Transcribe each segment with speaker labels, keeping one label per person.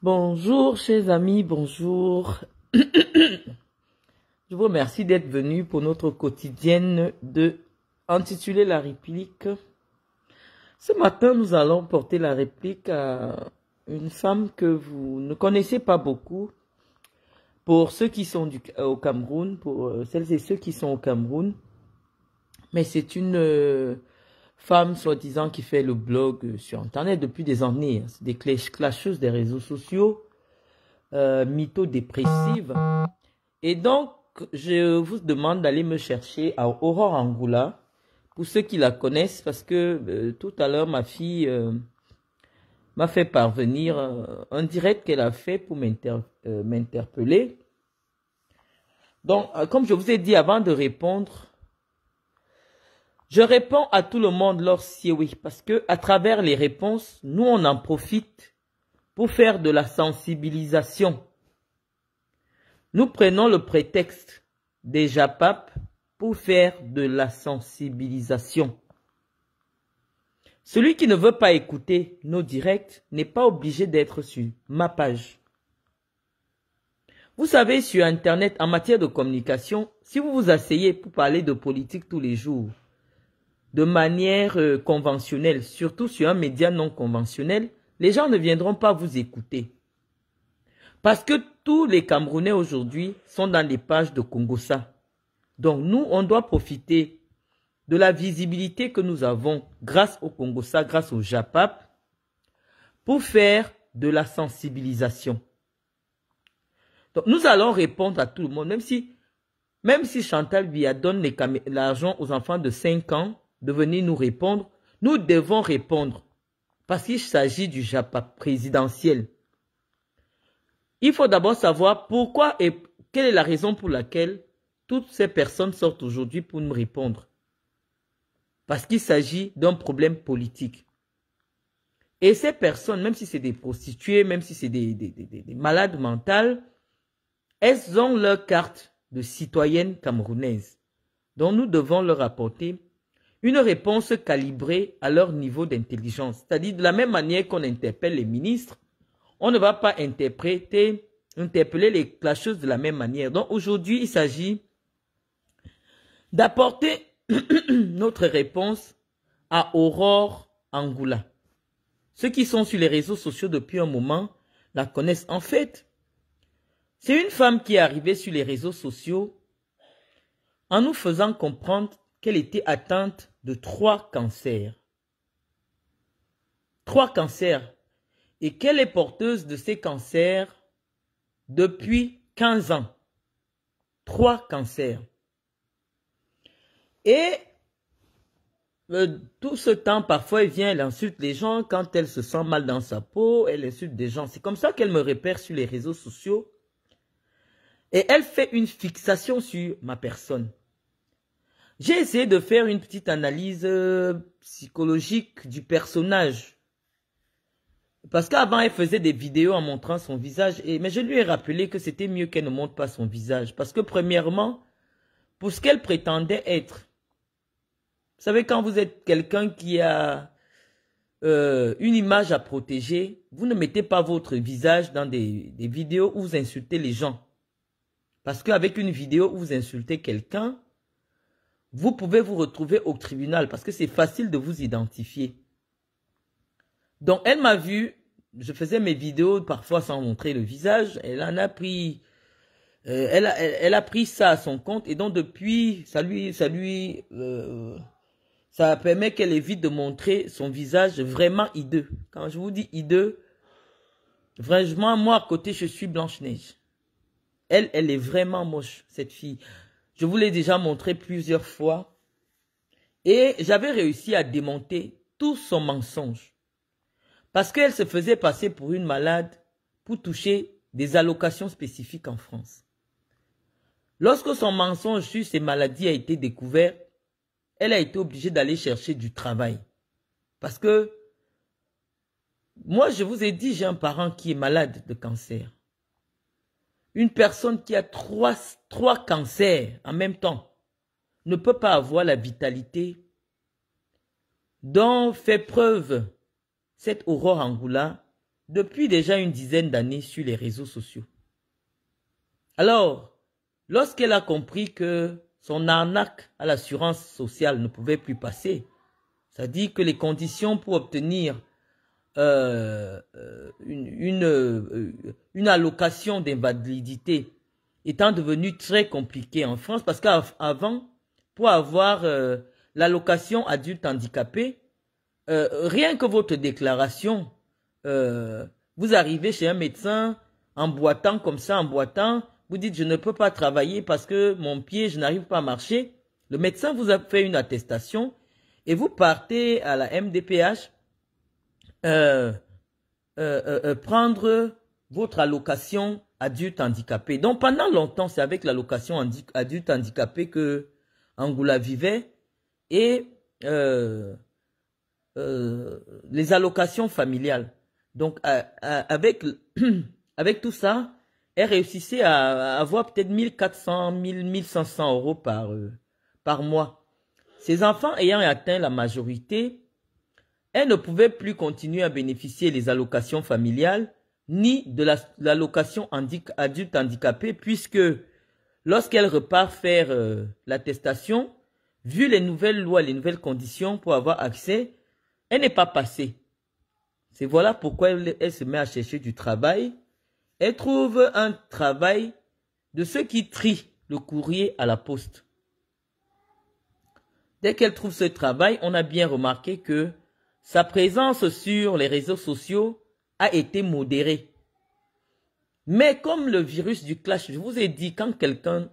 Speaker 1: Bonjour, chers amis, bonjour. Je vous remercie d'être venus pour notre quotidienne de intitulée La réplique. Ce matin, nous allons porter la réplique à une femme que vous ne connaissez pas beaucoup. Pour ceux qui sont euh, au Cameroun, pour euh, celles et ceux qui sont au Cameroun, mais c'est une euh, femme soi-disant qui fait le blog euh, sur Internet depuis des années. Hein. C'est des clasheuses des réseaux sociaux, euh, mytho-dépressives. Et donc, je vous demande d'aller me chercher à Aurore Angoula, pour ceux qui la connaissent, parce que euh, tout à l'heure, ma fille euh, m'a fait parvenir un direct qu'elle a fait pour m'interpeller. donc, comme je vous ai dit avant de répondre, je réponds à tout le monde lorsque oui, parce que à travers les réponses, nous on en profite pour faire de la sensibilisation. Nous prenons le prétexte des JAPAP pour faire de la sensibilisation. Celui qui ne veut pas écouter nos directs n'est pas obligé d'être sur ma page. Vous savez, sur Internet, en matière de communication, si vous vous asseyez pour parler de politique tous les jours, de manière euh, conventionnelle, surtout sur un média non conventionnel, les gens ne viendront pas vous écouter. Parce que tous les Camerounais aujourd'hui sont dans les pages de Congossa. Donc nous, on doit profiter de la visibilité que nous avons grâce au Congosa, grâce au JAPAP, pour faire de la sensibilisation. Donc nous allons répondre à tout le monde, même si, même si Chantal Bia donne l'argent aux enfants de 5 ans, de venir nous répondre, nous devons répondre parce qu'il s'agit du JAPA présidentiel. Il faut d'abord savoir pourquoi et quelle est la raison pour laquelle toutes ces personnes sortent aujourd'hui pour nous répondre. Parce qu'il s'agit d'un problème politique. Et ces personnes, même si c'est des prostituées, même si c'est des, des, malades mentales, elles ont leur carte de citoyenne camerounaise. dont nous devons leur apporter une réponse calibrée à leur niveau d'intelligence. C'est-à-dire de la même manière qu'on interpelle les ministres, on ne va pas interpréter, interpeller les, la de la même manière. Donc aujourd'hui, il s'agit d'apporter notre réponse à Aurore Angoula. Ceux qui sont sur les réseaux sociaux depuis un moment la connaissent en fait. C'est une femme qui est arrivée sur les réseaux sociaux en nous faisant comprendre qu'elle était atteinte de trois cancers. Trois cancers. Et qu'elle est porteuse de ces cancers depuis 15 ans. Trois cancers. Et euh, tout ce temps, parfois, elle vient, elle insulte les gens. Quand elle se sent mal dans sa peau, elle insulte des gens. C'est comme ça qu'elle me repère sur les réseaux sociaux. Et elle fait une fixation sur ma personne. J'ai essayé de faire une petite analyse euh, psychologique du personnage. Parce qu'avant, elle faisait des vidéos en montrant son visage. mais je lui ai rappelé que c'était mieux qu'elle ne montre pas son visage. Parce que premièrement, pour ce qu'elle prétendait être, vous savez, quand vous êtes quelqu'un qui a euh, une image à protéger, vous ne mettez pas votre visage dans des, des vidéos où vous insultez les gens. Parce qu'avec une vidéo où vous insultez quelqu'un, vous pouvez vous retrouver au tribunal parce que c'est facile de vous identifier. Donc, elle m'a vu, je faisais mes vidéos parfois sans montrer le visage, elle en a pris, euh, elle, a, pris ça à son compte et donc depuis, ça lui, ça lui, euh, ça permet qu'elle évite de montrer son visage vraiment hideux. Quand je vous dis hideux, vraiment, moi à côté, je suis Blanche-Neige. Elle, elle est vraiment moche, cette fille. Je vous l'ai déjà montré plusieurs fois. Et j'avais réussi à démonter tout son mensonge. Parce qu'elle se faisait passer pour une malade pour toucher des allocations spécifiques en France. Lorsque son mensonge sur ses maladies a été découvert, elle a été obligée d'aller chercher du travail. Parce que moi, je vous ai dit, j'ai un parent qui est malade de cancer. Une personne qui a trois, cancers en même temps ne peut pas avoir la vitalité dont fait preuve cette Aurore Angoula depuis déjà une dizaine d'années sur les réseaux sociaux. Alors, lorsqu'elle a compris que son arnaque à l'assurance sociale ne pouvait plus passer, c'est-à-dire que les conditions pour obtenir euh, euh, une, euh, une, allocation d'invalidité étant devenue très compliquée en France parce qu'avant, pour avoir l'allocation adulte handicapé, rien que votre déclaration, vous arrivez chez un médecin en boitant comme ça, en boitant, vous dites je ne peux pas travailler parce que mon pied, je n'arrive pas à marcher. Le médecin vous a fait une attestation et vous partez à la MDPH euh, euh, euh, prendre votre allocation adulte handicapé. Donc pendant longtemps, c'est avec l'allocation adulte handicapé que Angoula vivait et les allocations familiales. Donc avec, avec tout ça, elle réussissait à, avoir peut-être 1400, 1500 euros par, par mois. Ses enfants ayant atteint la majorité, elle ne pouvait plus continuer à bénéficier des allocations familiales ni de l'allocation adulte handicapé puisque lorsqu'elle repart faire euh, l'attestation, vu les nouvelles lois, les nouvelles conditions pour avoir accès, elle n'est pas passée. C'est voilà pourquoi elle se met à chercher du travail. Elle trouve un travail de ceux qui trient le courrier à la poste. Dès qu'elle trouve ce travail, on a bien remarqué que sa présence sur les réseaux sociaux a été modérée. Mais comme le virus du clash, je vous ai dit, quand quelqu'un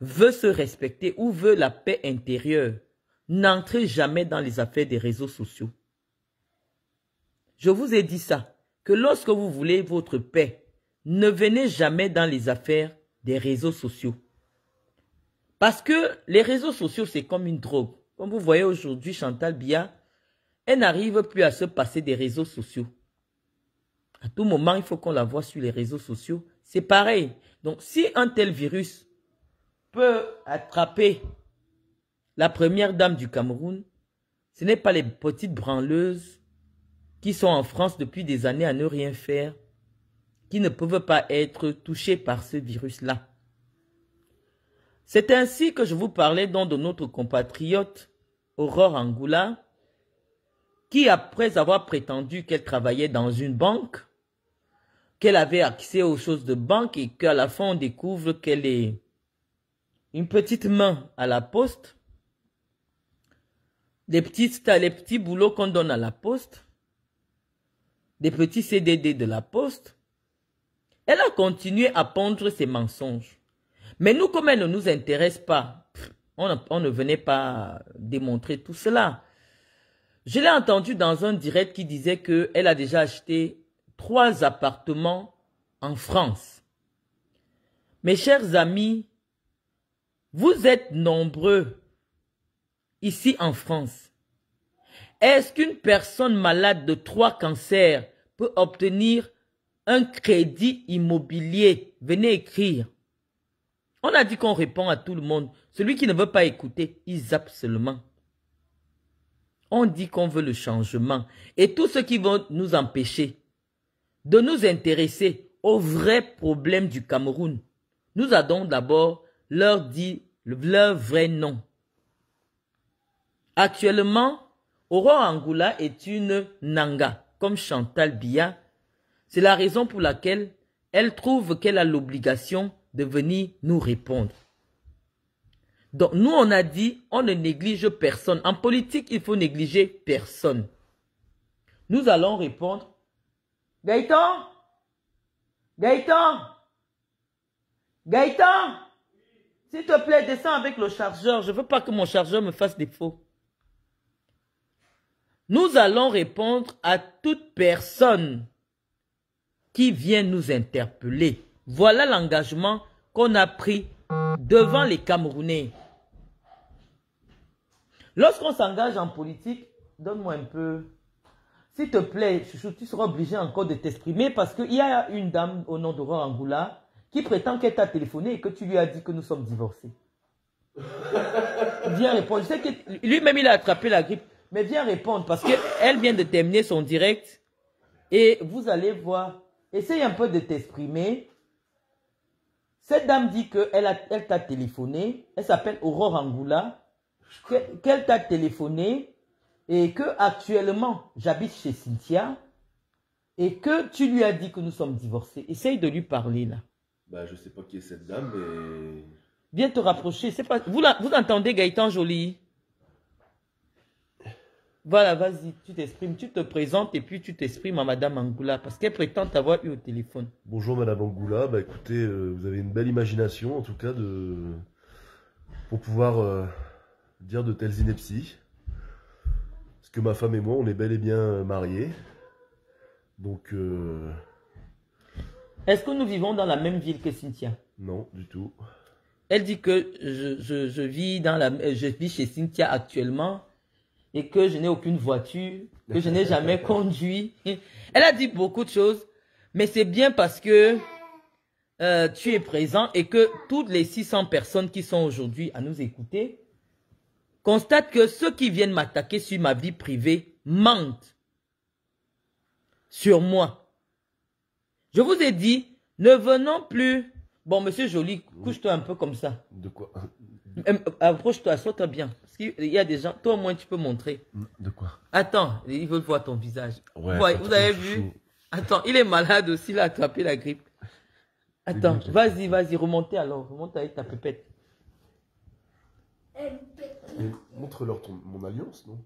Speaker 1: veut se respecter ou veut la paix intérieure, n'entrez jamais dans les affaires des réseaux sociaux. Je vous ai dit ça, que lorsque vous voulez votre paix, ne venez jamais dans les affaires des réseaux sociaux. Parce que les réseaux sociaux, c'est comme une drogue. Comme vous voyez aujourd'hui, Chantal Bia elle n'arrive plus à se passer des réseaux sociaux. À tout moment, il faut qu'on la voit sur les réseaux sociaux. C'est pareil. Donc, si un tel virus peut attraper la première dame du Cameroun, ce n'est pas les petites branleuses qui sont en France depuis des années à ne rien faire, qui ne peuvent pas être touchées par ce virus-là. C'est ainsi que je vous parlais donc de notre compatriote Aurore Angoula, qui, après avoir prétendu qu'elle travaillait dans une banque, qu'elle avait accès aux choses de banque et qu'à la fin on découvre qu'elle est une petite main à la poste, des les petits boulots qu'on donne à la poste, des petits CDD de la poste, elle a continué à pondre ses mensonges. Mais nous, comme elle ne nous intéresse pas, on ne venait pas démontrer tout cela. Je l'ai entendu dans un direct qui disait qu'elle a déjà acheté trois appartements en France. Mes chers amis, vous êtes nombreux ici en France. Est-ce qu'une personne malade de trois cancers peut obtenir un crédit immobilier Venez écrire. On a dit qu'on répond à tout le monde. Celui qui ne veut pas écouter, il zappe seulement. On dit qu'on veut le changement. Et tout ce qui va nous empêcher de nous intéresser aux vrais problèmes du Cameroun, nous avons d'abord leur dit leur vrai nom. Actuellement, Aurore Angoula est une nanga, comme Chantal Bia. C'est la raison pour laquelle elle trouve qu'elle a l'obligation de venir nous répondre. Donc nous, on a dit, on ne néglige personne. En politique, il faut négliger personne. Nous allons répondre, Gaëtan Gaëtan Gaëtan S'il te plaît, descends avec le chargeur. Je ne veux pas que mon chargeur me fasse défaut. Nous allons répondre à toute personne qui vient nous interpeller. Voilà l'engagement qu'on a pris devant les Camerounais. Lorsqu'on s'engage en politique, donne-moi un peu. S'il te plaît, Chouchou, tu seras obligé encore de t'exprimer parce qu'il y a une dame au nom d'Aurore Angoula qui prétend qu'elle t'a téléphoné et que tu lui as dit que nous sommes divorcés. viens répondre. Je sais que lui-même, il a attrapé la grippe. Mais viens répondre parce qu'elle vient de terminer son direct. Et vous allez voir. Essaye un peu de t'exprimer. Cette dame dit qu'elle elle t'a téléphoné. Elle s'appelle Aurore Angoula qu'elle t'a téléphoné et que actuellement j'habite chez Cynthia et que tu lui as dit que nous sommes divorcés. Essaye de lui parler là. Bah, je sais pas qui est cette dame, mais. Viens te rapprocher. C'est pas... vous, vous entendez Gaëtan Jolie voilà, vas-y, tu t'exprimes, tu te présentes et puis tu t'exprimes à Madame Angoula parce qu'elle prétend t'avoir eu au téléphone. Bonjour Madame Angoula, bah écoutez, euh, vous avez une belle imagination en tout cas de pour pouvoir euh, dire de telles inepties. Parce que ma femme et moi, on est bel et bien euh, mariés. Donc. Euh, Est-ce que nous vivons dans la même ville que Cynthia Non, du tout. Elle dit que je, vis, dans la, euh, je vis chez Cynthia actuellement et que je n'ai aucune voiture, que je n'ai jamais conduit. Elle a dit beaucoup de choses, mais c'est bien parce que tu es présent et que toutes les 600 personnes qui sont aujourd'hui à nous écouter, constate que ceux qui viennent m'attaquer sur ma vie privée mentent sur moi. Je vous ai dit, ne venons plus. Bon, monsieur Joli, couche-toi un peu comme ça. De quoi euh, Approche-toi, sois-toi bien. Parce qu'il y a des gens, toi au moins tu peux montrer. De quoi Attends, ils veulent voir ton visage. vous avez vu Attends, il est malade aussi, il a attrapé la grippe. Attends, vas-y, vas-y, remontez alors, remonte avec ta pépette. Montre-leur mon alliance, non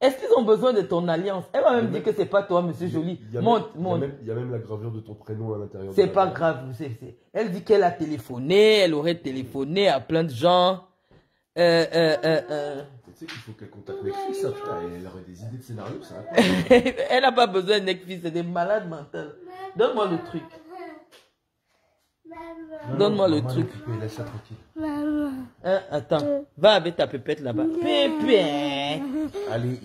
Speaker 1: Est-ce qu'ils ont besoin de ton alliance Elle m'a même dit que c'est pas toi, monsieur Jolie. Montre, monte. Il y, a même la gravure de ton prénom à l'intérieur. C'est pas grave. Elle dit qu'elle a téléphoné, elle aurait téléphoné à plein de gens. Euh, euh, euh, tu sais qu'il faut qu'elle contacte hein, elle aurait des idées de scénario, ça. elle n'a pas besoin de Netflix, c'est des malades mentales. Donne-moi le truc. Donne-moi le truc. Hein, attends, euh. va avec ta pépette là-bas. Pépette. Allez,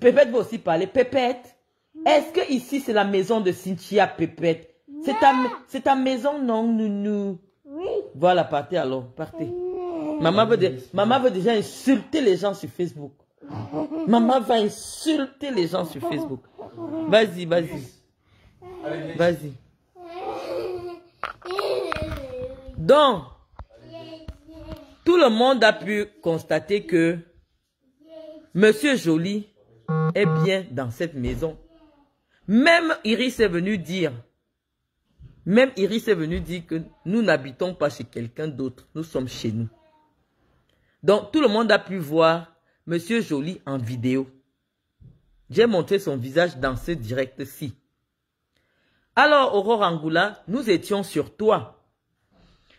Speaker 1: Pépette va aussi parler. Pépette, est-ce que ici c'est la maison de Cynthia Pépette C'est ta, c'est ta maison, non, Nounou Oui. Voilà, partez alors, partez. Maman veut, maman veut déjà insulter les gens sur Facebook. Maman va insulter les gens sur Facebook. Vas-y, vas-y. Vas-y. Donc, tout le monde a pu constater que Monsieur Joly est bien dans cette maison. Même Iris est venu dire, même Iris est venu dire que nous n'habitons pas chez quelqu'un d'autre, nous sommes chez nous. Donc, tout le monde a pu voir Monsieur Joly en vidéo. J'ai montré son visage dans ce direct-ci. Alors, Aurore Angoula, nous étions sur toi.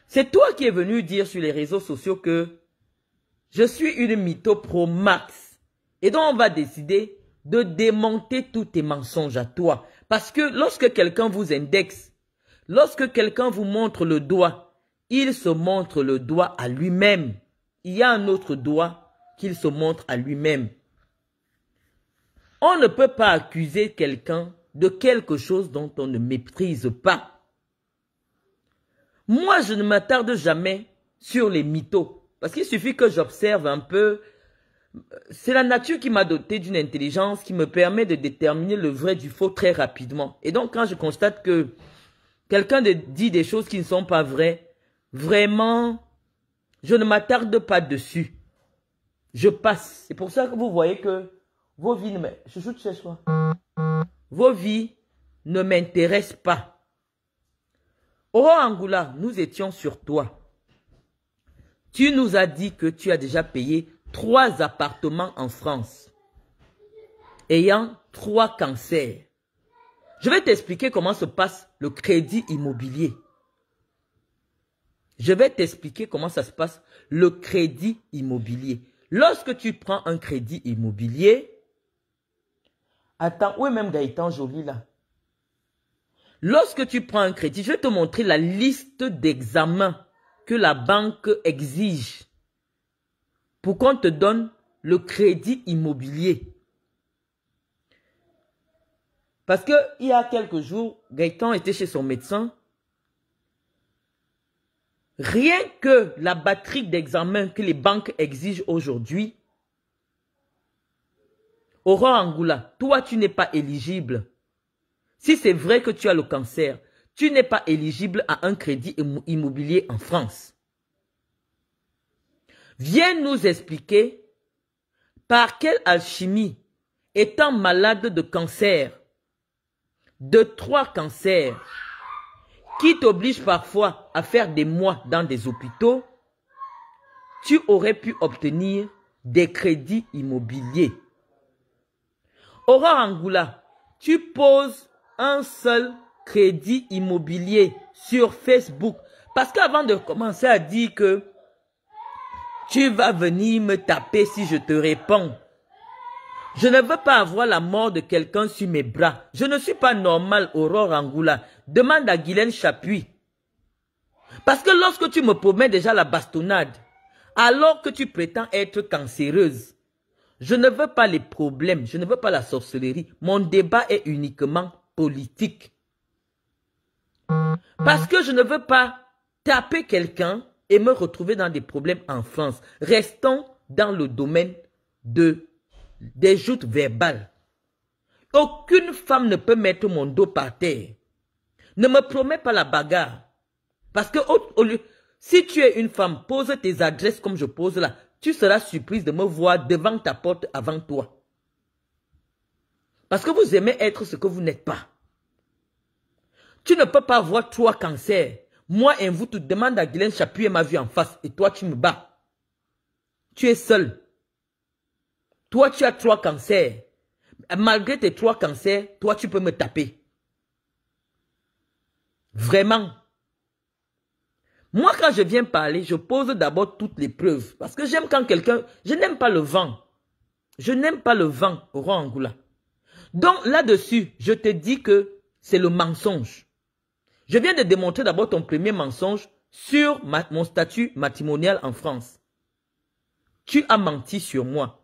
Speaker 1: C'est toi qui es venu dire sur les réseaux sociaux que je suis une mytho pro max. Et donc, on va décider de démonter tous tes mensonges à toi. Parce que lorsque quelqu'un vous indexe, lorsque quelqu'un vous montre le doigt, il se montre le doigt à lui-même. Il y a un autre doigt qu'il se montre à lui-même. On ne peut pas accuser quelqu'un de quelque chose dont on ne méprise pas. Moi, je ne m'attarde jamais sur les mythos. Parce qu'il suffit que j'observe un peu. C'est la nature qui m'a doté d'une intelligence qui me permet de déterminer le vrai du faux très rapidement. Et donc, quand je constate que quelqu'un dit des choses qui ne sont pas vraies, vraiment, je ne m'attarde pas dessus. Je passe. C'est pour ça que vous voyez que vos vies ne m'intéressent pas. Oh Angoula, nous étions sur toi. Tu nous as dit que tu as déjà payé trois appartements en France, ayant trois cancers. Je vais t'expliquer comment se passe le crédit immobilier. Je vais t'expliquer comment ça se passe le crédit immobilier. Lorsque tu prends un crédit immobilier, attends, où est même Gaëtan Jolie là Lorsque tu prends un crédit, je vais te montrer la liste d'examens que la banque exige pour qu'on te donne le crédit immobilier. Parce que il y a quelques jours, Gaëtan était chez son médecin. Rien que la batterie d'examen que les banques exigent aujourd'hui, Aurore Angoula, toi tu n'es pas éligible. Si c'est vrai que tu as le cancer, tu n'es pas éligible à un crédit immobilier en France. Viens nous expliquer par quelle alchimie, étant malade de cancer, de trois cancers, qui t'oblige parfois à faire des mois dans des hôpitaux, tu aurais pu obtenir des crédits immobiliers. Aurore Angoula, tu poses un seul crédit immobilier sur Facebook. Parce qu'avant de commencer à dire que tu vas venir me taper si je te réponds, je ne veux pas avoir la mort de quelqu'un sur mes bras. Je ne suis pas normal, Aurore Angoula. Demande à Guylaine Chapuis. Parce que lorsque tu me promets déjà la bastonnade, alors que tu prétends être cancéreuse, je ne veux pas les problèmes, je ne veux pas la sorcellerie. Mon débat est uniquement politique. Parce que je ne veux pas taper quelqu'un et me retrouver dans des problèmes en France. Restons dans le domaine de, des joutes verbales. Aucune femme ne peut mettre mon dos par terre. Ne me promets pas la bagarre. Parce que si tu es une femme, pose tes adresses comme je pose là. Tu seras surprise de me voir devant ta porte avant toi. Parce que vous aimez être ce que vous n'êtes pas. Tu ne peux pas avoir trois cancers. Moi et vous, tu demande à Guylaine et ma vie en face et toi, tu me bats. Tu es seul. Toi, tu as trois cancers. Malgré tes trois cancers, toi, tu peux me taper. Vraiment. Moi, quand je viens parler, je pose d'abord toutes les preuves. Parce que j'aime quand quelqu'un... Je n'aime pas le vent. Je n'aime pas le vent, au Angoula. Donc là-dessus, je te dis que c'est le mensonge. Je viens de démontrer d'abord ton premier mensonge sur mon statut matrimonial en France. Tu as menti sur moi.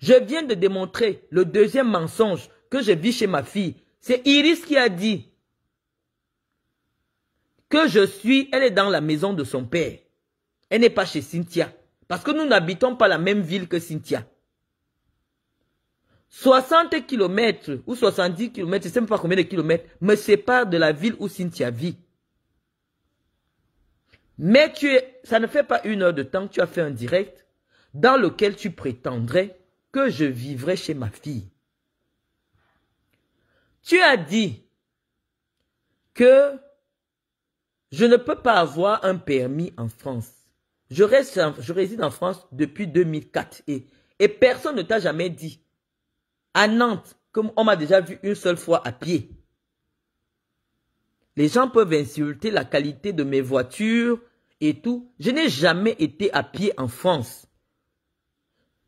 Speaker 1: Je viens de démontrer le deuxième mensonge que je vis chez ma fille. C'est Iris qui a dit que je suis, elle est dans la maison de son père. Elle n'est pas chez Cynthia. Parce que nous n'habitons pas la même ville que Cynthia. 60 km ou 70 km, je ne sais même pas combien de kilomètres, me séparent de la ville où Cynthia vit. Mais tu es, ça ne fait pas une heure de temps que tu as fait un direct dans lequel tu prétendrais que je vivrais chez ma fille. Tu as dit que je ne peux pas avoir un permis en France. Je, réside en France depuis 2004 et personne ne t'a jamais dit à Nantes, comme on m'a déjà vu une seule fois à pied. Les gens peuvent insulter la qualité de mes voitures et tout. Je n'ai jamais été à pied en France.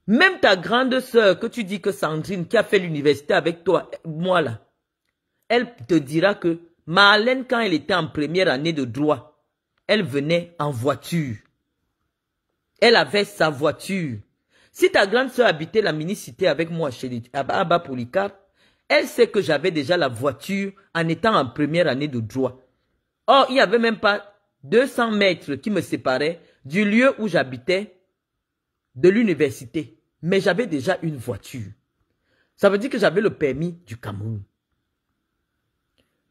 Speaker 1: Même ta grande sœur que tu dis que Sandrine qui a fait l'université avec toi, moi là, elle te dira que Marlène quand elle était en première année de droit, elle venait en voiture. Elle avait sa voiture. Si ta grande soeur habitait la mini-cité avec moi chez Abba Polycarpe, elle sait que j'avais déjà la voiture en étant en première année de droit. Or, il n'y avait même pas 200 mètres qui me séparaient du lieu où j'habitais de l'université. Mais j'avais déjà une voiture. Ça veut dire que j'avais le permis du Cameroun.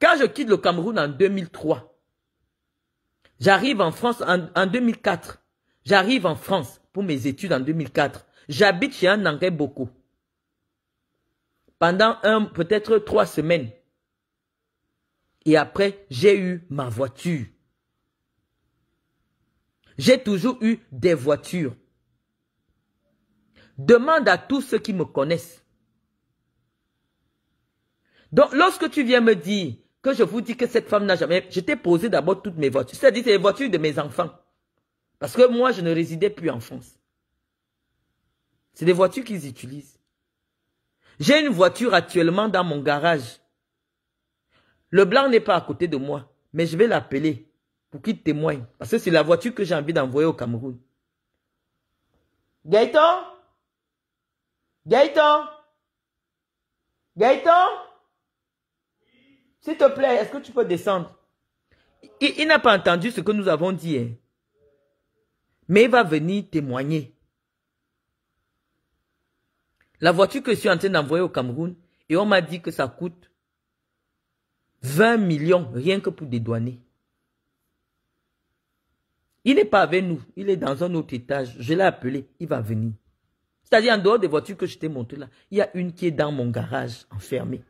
Speaker 1: Quand je quitte le Cameroun en 2003, j'arrive en France en 2004. J'arrive en France pour mes études en 2004. J'habite chez un anglais beaucoup. Pendant un, peut-être trois semaines. Et après, j'ai eu ma voiture. J'ai toujours eu des voitures. Demande à tous ceux qui me connaissent. Donc, lorsque tu viens me dire que je vous dis que cette femme n'a jamais... Je t'ai posé d'abord toutes mes voitures. C'est-à-dire, les voitures de mes enfants. Parce que moi, je ne résidais plus en France. C'est des voitures qu'ils utilisent. J'ai une voiture actuellement dans mon garage. Le blanc n'est pas à côté de moi, mais je vais l'appeler pour qu'il témoigne. Parce que c'est la voiture que j'ai envie d'envoyer au Cameroun. Gaëtan Gaëtan Gaëtan S'il te plaît, est-ce que tu peux descendre Il, n'a pas entendu ce que nous avons dit. Hein. Mais il va venir témoigner. La voiture que je suis en train d'envoyer au Cameroun, et on m'a dit que ça coûte 20 millions rien que pour dédouaner. Il n'est pas avec nous, il est dans un autre étage. Je l'ai appelé, il va venir. C'est-à-dire en dehors des voitures que je t'ai montrées là, il y a une qui est dans mon garage, enfermée.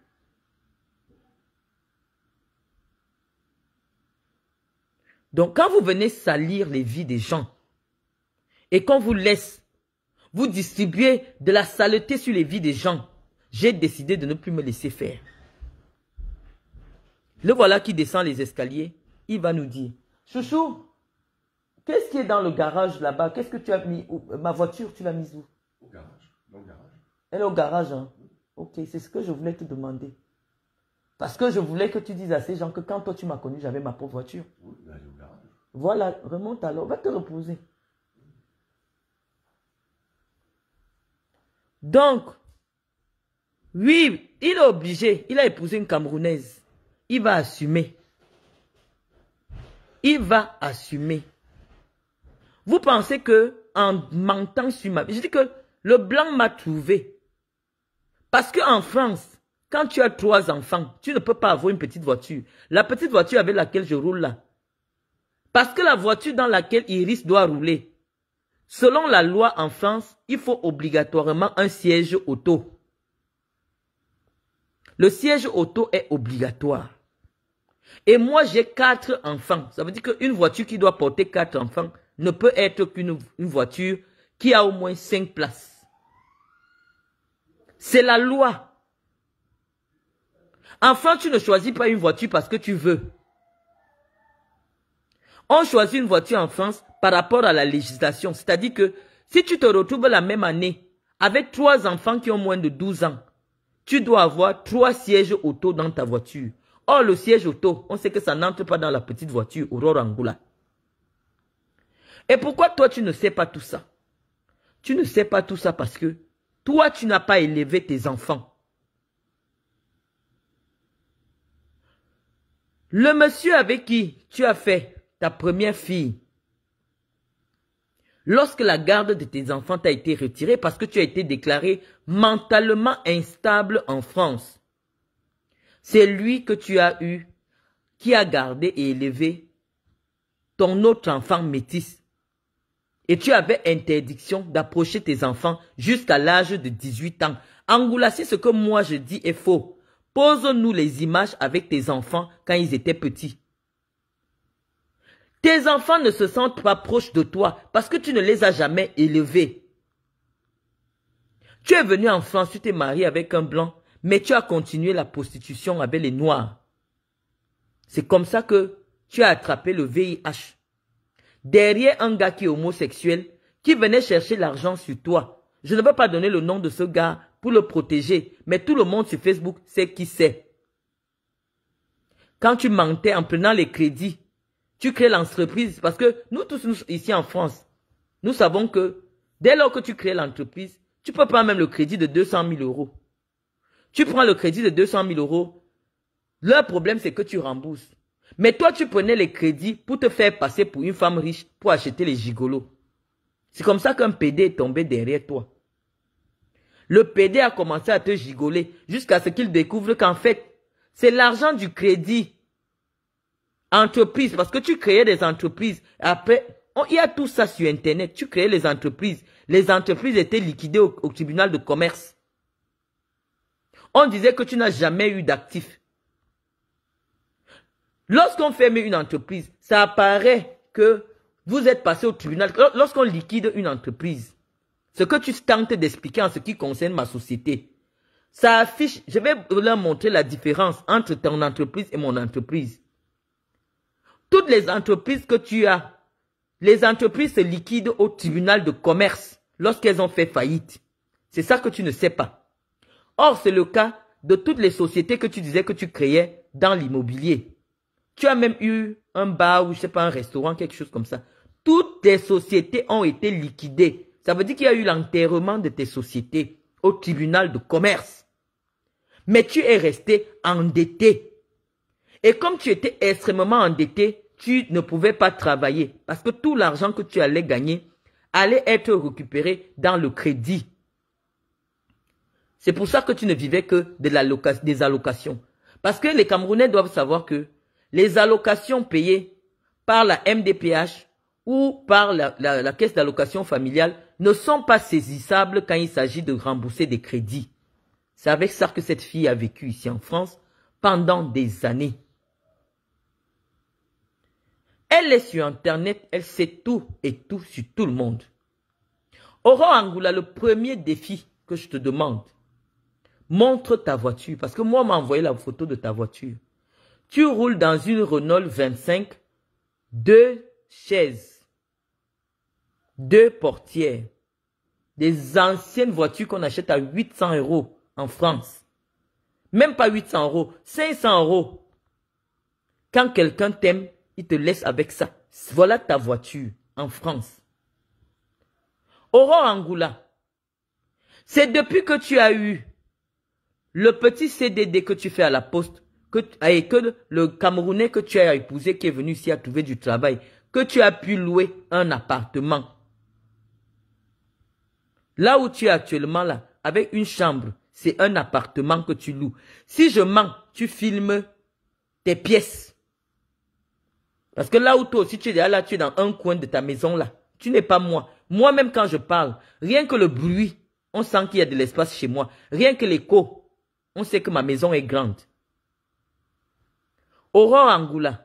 Speaker 1: Donc quand vous venez salir les vies des gens et qu'on vous laisse vous distribuez de la saleté sur les vies des gens. J'ai décidé de ne plus me laisser faire. Le voilà qui descend les escaliers. Il va nous dire, Chouchou, qu'est-ce qui est dans le garage là-bas Qu'est-ce que tu as mis euh, Ma voiture, tu l'as mise où Au garage. garage. Elle est au garage. Hein? Ok, c'est ce que je voulais te demander. Parce que je voulais que tu dises à ces gens que quand toi tu m'as connu, j'avais ma propre voiture. Oui, ben, au garage. Voilà, remonte alors, va te reposer. Donc, oui, il est obligé. Il a épousé une Camerounaise. Il va assumer. Il va assumer. Vous pensez que en mentant sur ma... Je dis que le blanc m'a trouvé. Parce qu'en France, quand tu as trois enfants, tu ne peux pas avoir une petite voiture. La petite voiture avec laquelle je roule là. Parce que la voiture dans laquelle Iris doit rouler, Selon la loi en France, il faut obligatoirement un siège auto. Le siège auto est obligatoire. Et moi, j'ai quatre enfants. Ça veut dire qu'une voiture qui doit porter quatre enfants ne peut être qu'une voiture qui a au moins cinq places. C'est la loi. Enfin, tu ne choisis pas une voiture parce que tu veux on choisit une voiture en France par rapport à la législation. C'est-à-dire que si tu te retrouves la même année avec trois enfants qui ont moins de 12 ans, tu dois avoir trois sièges auto dans ta voiture. Or, le siège auto, on sait que ça n'entre pas dans la petite voiture Aurora Angola. Et pourquoi toi, tu ne sais pas tout ça Tu ne sais pas tout ça parce que toi, tu n'as pas élevé tes enfants. Le monsieur avec qui tu as fait ta première fille, lorsque la garde de tes enfants t'a été retirée parce que tu as été déclaré mentalement instable en France, c'est lui que tu as eu, qui a gardé et élevé ton autre enfant métisse. Et tu avais interdiction d'approcher tes enfants jusqu'à l'âge de 18 ans. si ce que moi je dis est faux. Pose-nous les images avec tes enfants quand ils étaient petits. Tes enfants ne se sentent pas proches de toi parce que tu ne les as jamais élevés. Tu es venu en France, tu t'es marié avec un blanc, mais tu as continué la prostitution avec les noirs. C'est comme ça que tu as attrapé le VIH. Derrière un gars qui est homosexuel, qui venait chercher l'argent sur toi. Je ne veux pas donner le nom de ce gars pour le protéger, mais tout le monde sur Facebook sait qui c'est. Quand tu mentais en prenant les crédits tu crées l'entreprise parce que nous tous nous, ici en France, nous savons que dès lors que tu crées l'entreprise, tu peux prendre même le crédit de 200 000 euros. Tu prends le crédit de 200 000 euros. le problème, c'est que tu rembourses. Mais toi, tu prenais les crédits pour te faire passer pour une femme riche pour acheter les gigolos. C'est comme ça qu'un PD est tombé derrière toi. Le PD a commencé à te gigoler jusqu'à ce qu'il découvre qu'en fait, c'est l'argent du crédit Entreprise, parce que tu créais des entreprises. Après, il y a tout ça sur Internet. Tu créais les entreprises. Les entreprises étaient liquidées au, tribunal de commerce. On disait que tu n'as jamais eu d'actifs. Lorsqu'on ferme une entreprise, ça apparaît que vous êtes passé au tribunal. Lorsqu'on liquide une entreprise, ce que tu tentes d'expliquer en ce qui concerne ma société, ça affiche, je vais leur montrer la différence entre ton entreprise et mon entreprise. Toutes les entreprises que tu as, les entreprises se liquident au tribunal de commerce lorsqu'elles ont fait faillite. C'est ça que tu ne sais pas. Or, c'est le cas de toutes les sociétés que tu disais que tu créais dans l'immobilier. Tu as même eu un bar ou je sais pas, un restaurant, quelque chose comme ça. Toutes tes sociétés ont été liquidées. Ça veut dire qu'il y a eu l'enterrement de tes sociétés au tribunal de commerce. Mais tu es resté endetté. Et comme tu étais extrêmement endetté, tu ne pouvais pas travailler parce que tout l'argent que tu allais gagner allait être récupéré dans le crédit. C'est pour ça que tu ne vivais que de la des allocations. Parce que les Camerounais doivent savoir que les allocations payées par la MDPH ou par la, la caisse d'allocation familiale ne sont pas saisissables quand il s'agit de rembourser des crédits. C'est avec ça que cette fille a vécu ici en France pendant des années. Elle est sur Internet, elle sait tout et tout sur tout le monde. Oro Angoula, le premier défi que je te demande, montre ta voiture. Parce que moi, m'a envoyé la photo de ta voiture. Tu roules dans une Renault 25, deux chaises, deux portières, des anciennes voitures qu'on achète à 800 euros en France. Même pas 800 euros, 500 euros. Quand quelqu'un t'aime, il te laisse avec ça. Voilà ta voiture en France. Aurore Angoula, c'est depuis que tu as eu le petit CDD que tu fais à la poste, que, et eh, que le Camerounais que tu as épousé, qui est venu ici à trouver du travail, que tu as pu louer un appartement. Là où tu es actuellement, là, avec une chambre, c'est un appartement que tu loues. Si je mens, tu filmes tes pièces. Parce que là où toi si tu es là, tu es dans un coin de ta maison là. Tu n'es pas moi. Moi-même quand je parle, rien que le bruit, on sent qu'il y a de l'espace chez moi. Rien que l'écho, on sait que ma maison est grande. Aurore Angoula,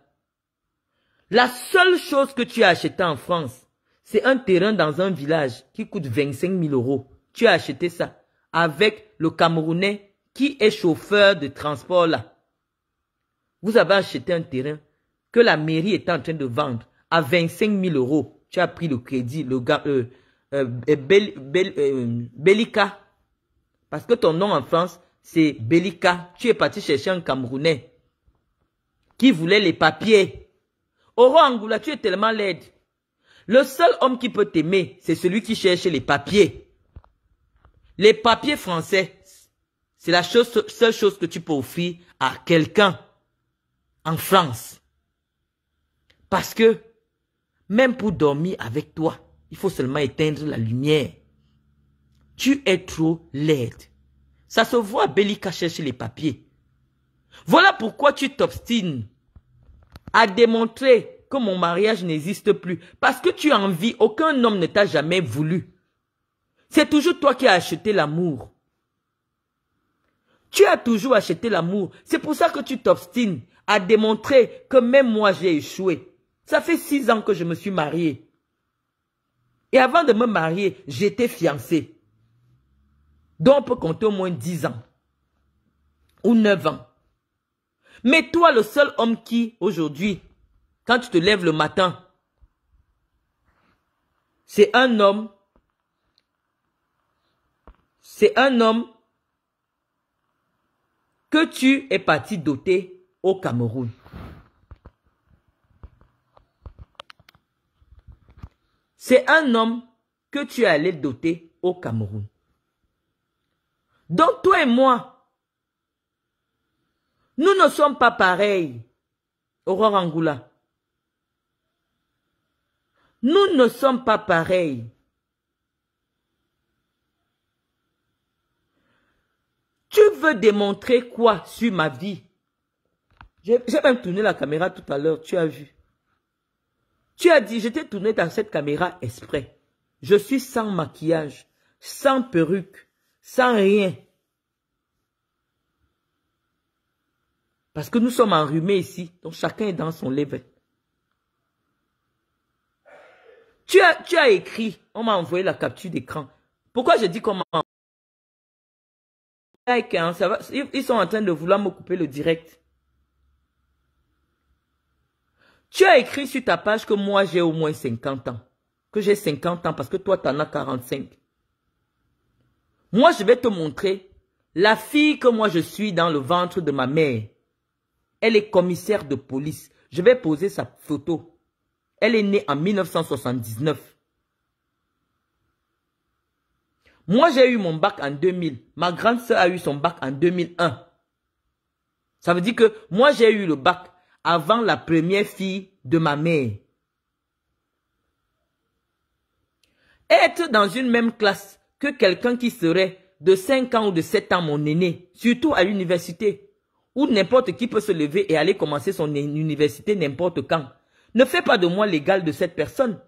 Speaker 1: la seule chose que tu as acheté en France, c'est un terrain dans un village qui coûte 25 000 euros. Tu as acheté ça avec le Camerounais qui est chauffeur de transport là. Vous avez acheté un terrain que la mairie est en train de vendre à 25 000 euros. Tu as pris le crédit, le gars, euh, euh, euh, euh, Belika. Parce que ton nom en France, c'est Belika. Tu es parti chercher un Camerounais qui voulait les papiers. Oro Angula, tu es tellement laide. Le seul homme qui peut t'aimer, c'est celui qui cherche les papiers. Les papiers français, c'est la chose, seule chose que tu peux offrir à quelqu'un en France. Parce que même pour dormir avec toi, il faut seulement éteindre la lumière. Tu es trop laide. Ça se voit, caché sur les papiers. Voilà pourquoi tu t'obstines à démontrer que mon mariage n'existe plus. Parce que tu as envie, aucun homme ne t'a jamais voulu. C'est toujours toi qui as acheté l'amour. Tu as toujours acheté l'amour. C'est pour ça que tu t'obstines à démontrer que même moi j'ai échoué. Ça fait six ans que je me suis mariée. Et avant de me marier, j'étais fiancée. Donc, on peut compter au moins dix ans. Ou neuf ans. Mais toi, le seul homme qui, aujourd'hui, quand tu te lèves le matin, c'est un homme, c'est un homme que tu es parti doter au Cameroun. C'est un homme que tu es allé doter au Cameroun. Donc toi et moi, nous ne sommes pas pareils, Aurore Angoula. Nous ne sommes pas pareils. Tu veux démontrer quoi sur ma vie J'ai même tourné la caméra tout à l'heure, tu as vu. Tu as dit, je t'ai tourné dans cette caméra exprès. Je suis sans maquillage, sans perruque, sans rien. Parce que nous sommes enrhumés ici, donc chacun est dans son level. Tu as, tu as écrit, on m'a envoyé la capture d'écran. Pourquoi je dis qu'on m'a... Hein, ils sont en train de vouloir me couper le direct. Tu as écrit sur ta page que moi, j'ai au moins 50 ans. Que j'ai 50 ans parce que toi, tu en as 45. Moi, je vais te montrer la fille que moi, je suis dans le ventre de ma mère. Elle est commissaire de police. Je vais poser sa photo. Elle est née en 1979. Moi, j'ai eu mon bac en 2000. Ma grande sœur a eu son bac en 2001. Ça veut dire que moi, j'ai eu le bac avant la première fille de ma mère. Être dans une même classe que quelqu'un qui serait de 5 ans ou de 7 ans mon aîné, surtout à l'université, où n'importe qui peut se lever et aller commencer son université n'importe quand, ne fais pas de moi l'égal de cette personne.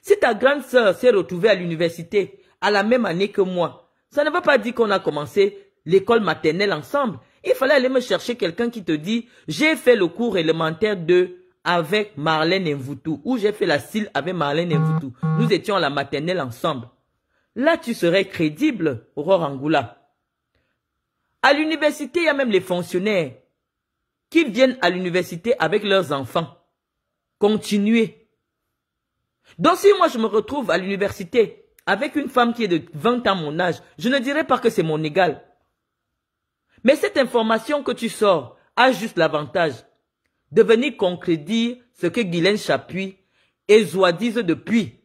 Speaker 1: Si ta grande sœur s'est retrouvée à l'université à la même année que moi, ça ne veut pas dire qu'on a commencé l'école maternelle ensemble il fallait aller me chercher quelqu'un qui te dit, j'ai fait le cours élémentaire 2 avec Marlène Mvoutou, ou j'ai fait la cile avec Marlène Mvoutou. Nous étions à la maternelle ensemble. Là, tu serais crédible, Aurore Angoula. À l'université, il y a même les fonctionnaires qui viennent à l'université avec leurs enfants. Continuez. Donc si moi je me retrouve à l'université avec une femme qui est de 20 ans mon âge, je ne dirais pas que c'est mon égal. Mais cette information que tu sors a juste l'avantage de venir concrédire ce que Guylaine Chapuis et disent depuis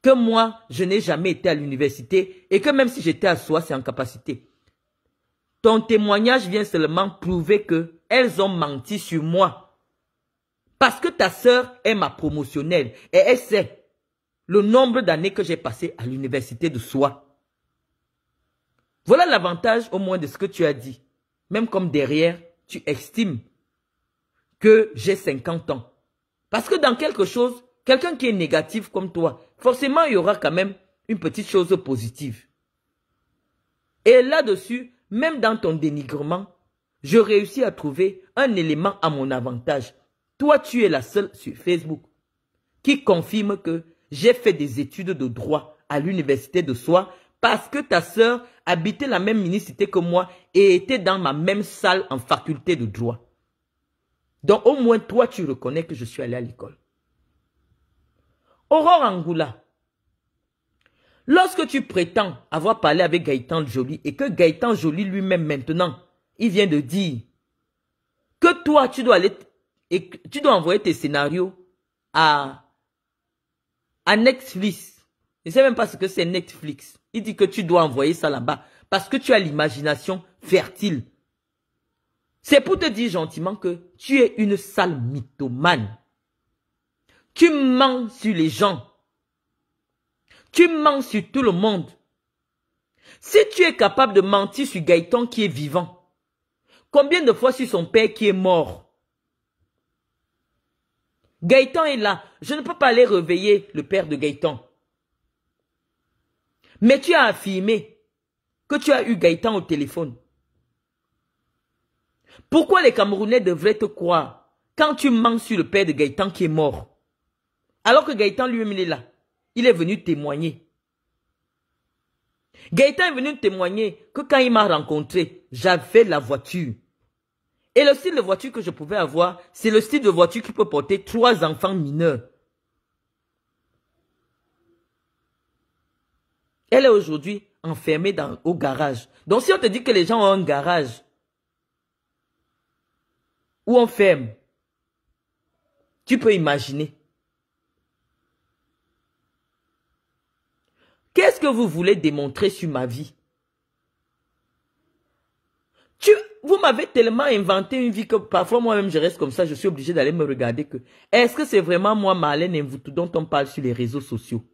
Speaker 1: que moi, je n'ai jamais été à l'université et que même si j'étais à soi, c'est en capacité. Ton témoignage vient seulement prouver que elles ont menti sur moi. Parce que ta sœur est ma promotionnelle et elle sait le nombre d'années que j'ai passé à l'université de soi. Voilà l'avantage au moins de ce que tu as dit. Même comme derrière, tu estimes que j'ai 50 ans. Parce que dans quelque chose, quelqu'un qui est négatif comme toi, forcément, il y aura quand même une petite chose positive. Et là-dessus, même dans ton dénigrement, je réussis à trouver un élément à mon avantage. Toi, tu es la seule sur Facebook qui confirme que j'ai fait des études de droit à l'université de soi parce que ta sœur habitait la même municipalité que moi et était dans ma même salle en faculté de droit. Donc au moins toi, tu reconnais que je suis allé à l'école. Aurore Angoula, lorsque tu prétends avoir parlé avec Gaëtan Joly et que Gaëtan Joly lui-même maintenant, il vient de dire que toi, tu dois aller et tu dois envoyer tes scénarios à, à ne sais même pas ce que c'est Netflix. Il dit que tu dois envoyer ça là-bas parce que tu as l'imagination fertile. C'est pour te dire gentiment que tu es une sale mythomane. Tu mens sur les gens. Tu mens sur tout le monde. Si tu es capable de mentir sur Gaëtan qui est vivant, combien de fois sur son père qui est mort Gaëtan est là. Je ne peux pas aller réveiller le père de Gaëtan. Mais tu as affirmé que tu as eu Gaëtan au téléphone. Pourquoi les Camerounais devraient te croire quand tu mens sur le père de Gaëtan qui est mort Alors que Gaëtan lui-même, est là. Il est venu témoigner. Gaëtan est venu témoigner que quand il m'a rencontré, j'avais la voiture. Et le style de voiture que je pouvais avoir, c'est le style de voiture qui peut porter trois enfants mineurs. Elle est aujourd'hui enfermée dans, au garage. Donc si on te dit que les gens ont un garage, où on ferme, tu peux imaginer. Qu'est-ce que vous voulez démontrer sur ma vie tu, Vous m'avez tellement inventé une vie que parfois moi-même je reste comme ça, je suis obligé d'aller me regarder que... Est-ce que c'est vraiment moi, Marlène et vous, dont on parle sur les réseaux sociaux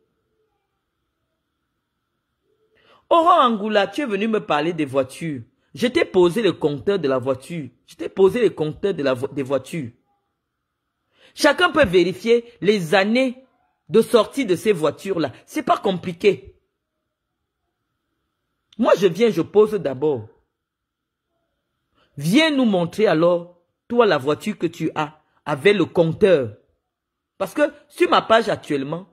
Speaker 1: Aurore Angoula, tu es venu me parler des voitures. Je t'ai posé le compteur de la voiture. Je t'ai posé le compteur de la des voitures. Chacun peut vérifier les années de sortie de ces voitures-là. C'est pas compliqué. Moi, je viens, je pose d'abord. Viens nous montrer alors, toi, la voiture que tu as, avec le compteur. Parce que sur ma page actuellement,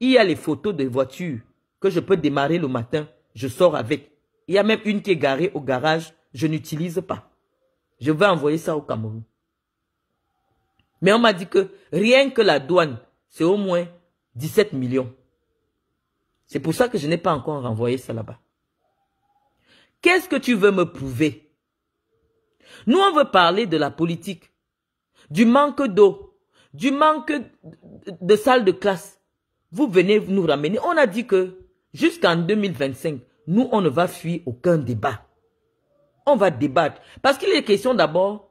Speaker 1: il y a les photos des voitures que je peux démarrer le matin je sors avec. Il y a même une qui est garée au garage, je n'utilise pas. Je vais envoyer ça au Cameroun. Mais on m'a dit que rien que la douane, c'est au moins 17 millions. C'est pour ça que je n'ai pas encore renvoyé ça là-bas. Qu'est-ce que tu veux me prouver Nous, on veut parler de la politique, du manque d'eau, du manque de salles de classe. Vous venez nous ramener. On a dit que Jusqu'en 2025, nous, on ne va fuir aucun débat. On va débattre. Parce qu'il est question d'abord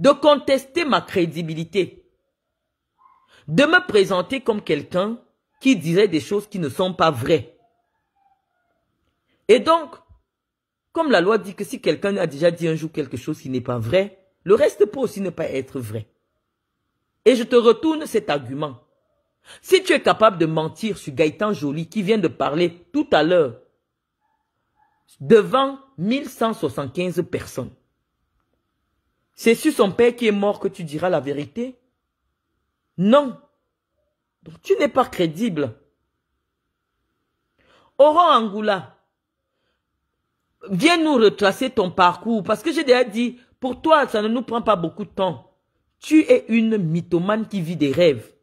Speaker 1: de contester ma crédibilité. De me présenter comme quelqu'un qui dirait des choses qui ne sont pas vraies. Et donc, comme la loi dit que si quelqu'un a déjà dit un jour quelque chose qui n'est pas vrai, le reste peut aussi ne pas être vrai. Et je te retourne cet argument. Si tu es capable de mentir sur Gaëtan Joly qui vient de parler tout à l'heure devant 1175 personnes, c'est sur son père qui est mort que tu diras la vérité Non. Donc tu n'es pas crédible. Oran Angoula, viens nous retracer ton parcours parce que j'ai déjà dit, pour toi, ça ne nous prend pas beaucoup de temps. Tu es une mythomane qui vit des rêves.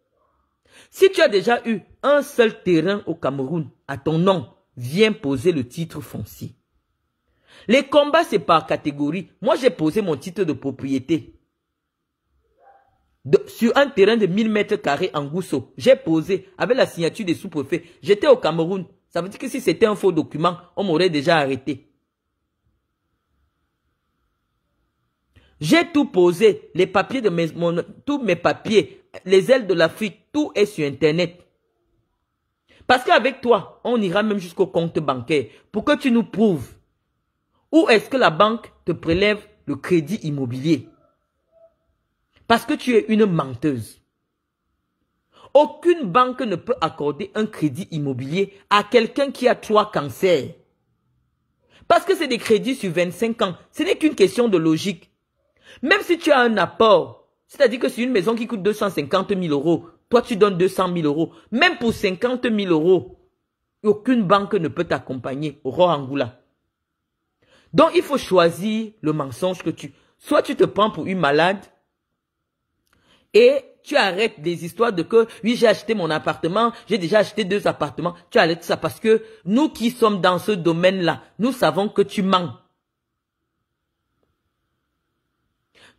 Speaker 1: Si tu as déjà eu un seul terrain au Cameroun à ton nom, viens poser le titre foncier. Les combats, c'est par catégorie. Moi, j'ai posé mon titre de propriété. sur un terrain de 1000 mètres carrés en Gousso, j'ai posé avec la signature des sous-préfets. J'étais au Cameroun. Ça veut dire que si c'était un faux document, on m'aurait déjà arrêté. J'ai tout posé, les papiers de mes, tous mes papiers, les ailes de l'Afrique, tout est sur Internet. Parce qu'avec toi, on ira même jusqu'au compte bancaire pour que tu nous prouves où est-ce que la banque te prélève le crédit immobilier. Parce que tu es une menteuse. Aucune banque ne peut accorder un crédit immobilier à quelqu'un qui a trois cancers. Parce que c'est des crédits sur 25 ans. Ce n'est qu'une question de logique. Même si tu as un apport c'est-à-dire que c'est une maison qui coûte 250 000 euros. Toi, tu donnes 200 000 euros. Même pour 50 000 euros, aucune banque ne peut t'accompagner au Angula. Donc, il faut choisir le mensonge que tu... Soit tu te prends pour une malade et tu arrêtes des histoires de que, oui, j'ai acheté mon appartement, j'ai déjà acheté deux appartements. Tu arrêtes ça parce que nous qui sommes dans ce domaine-là, nous savons que tu manques.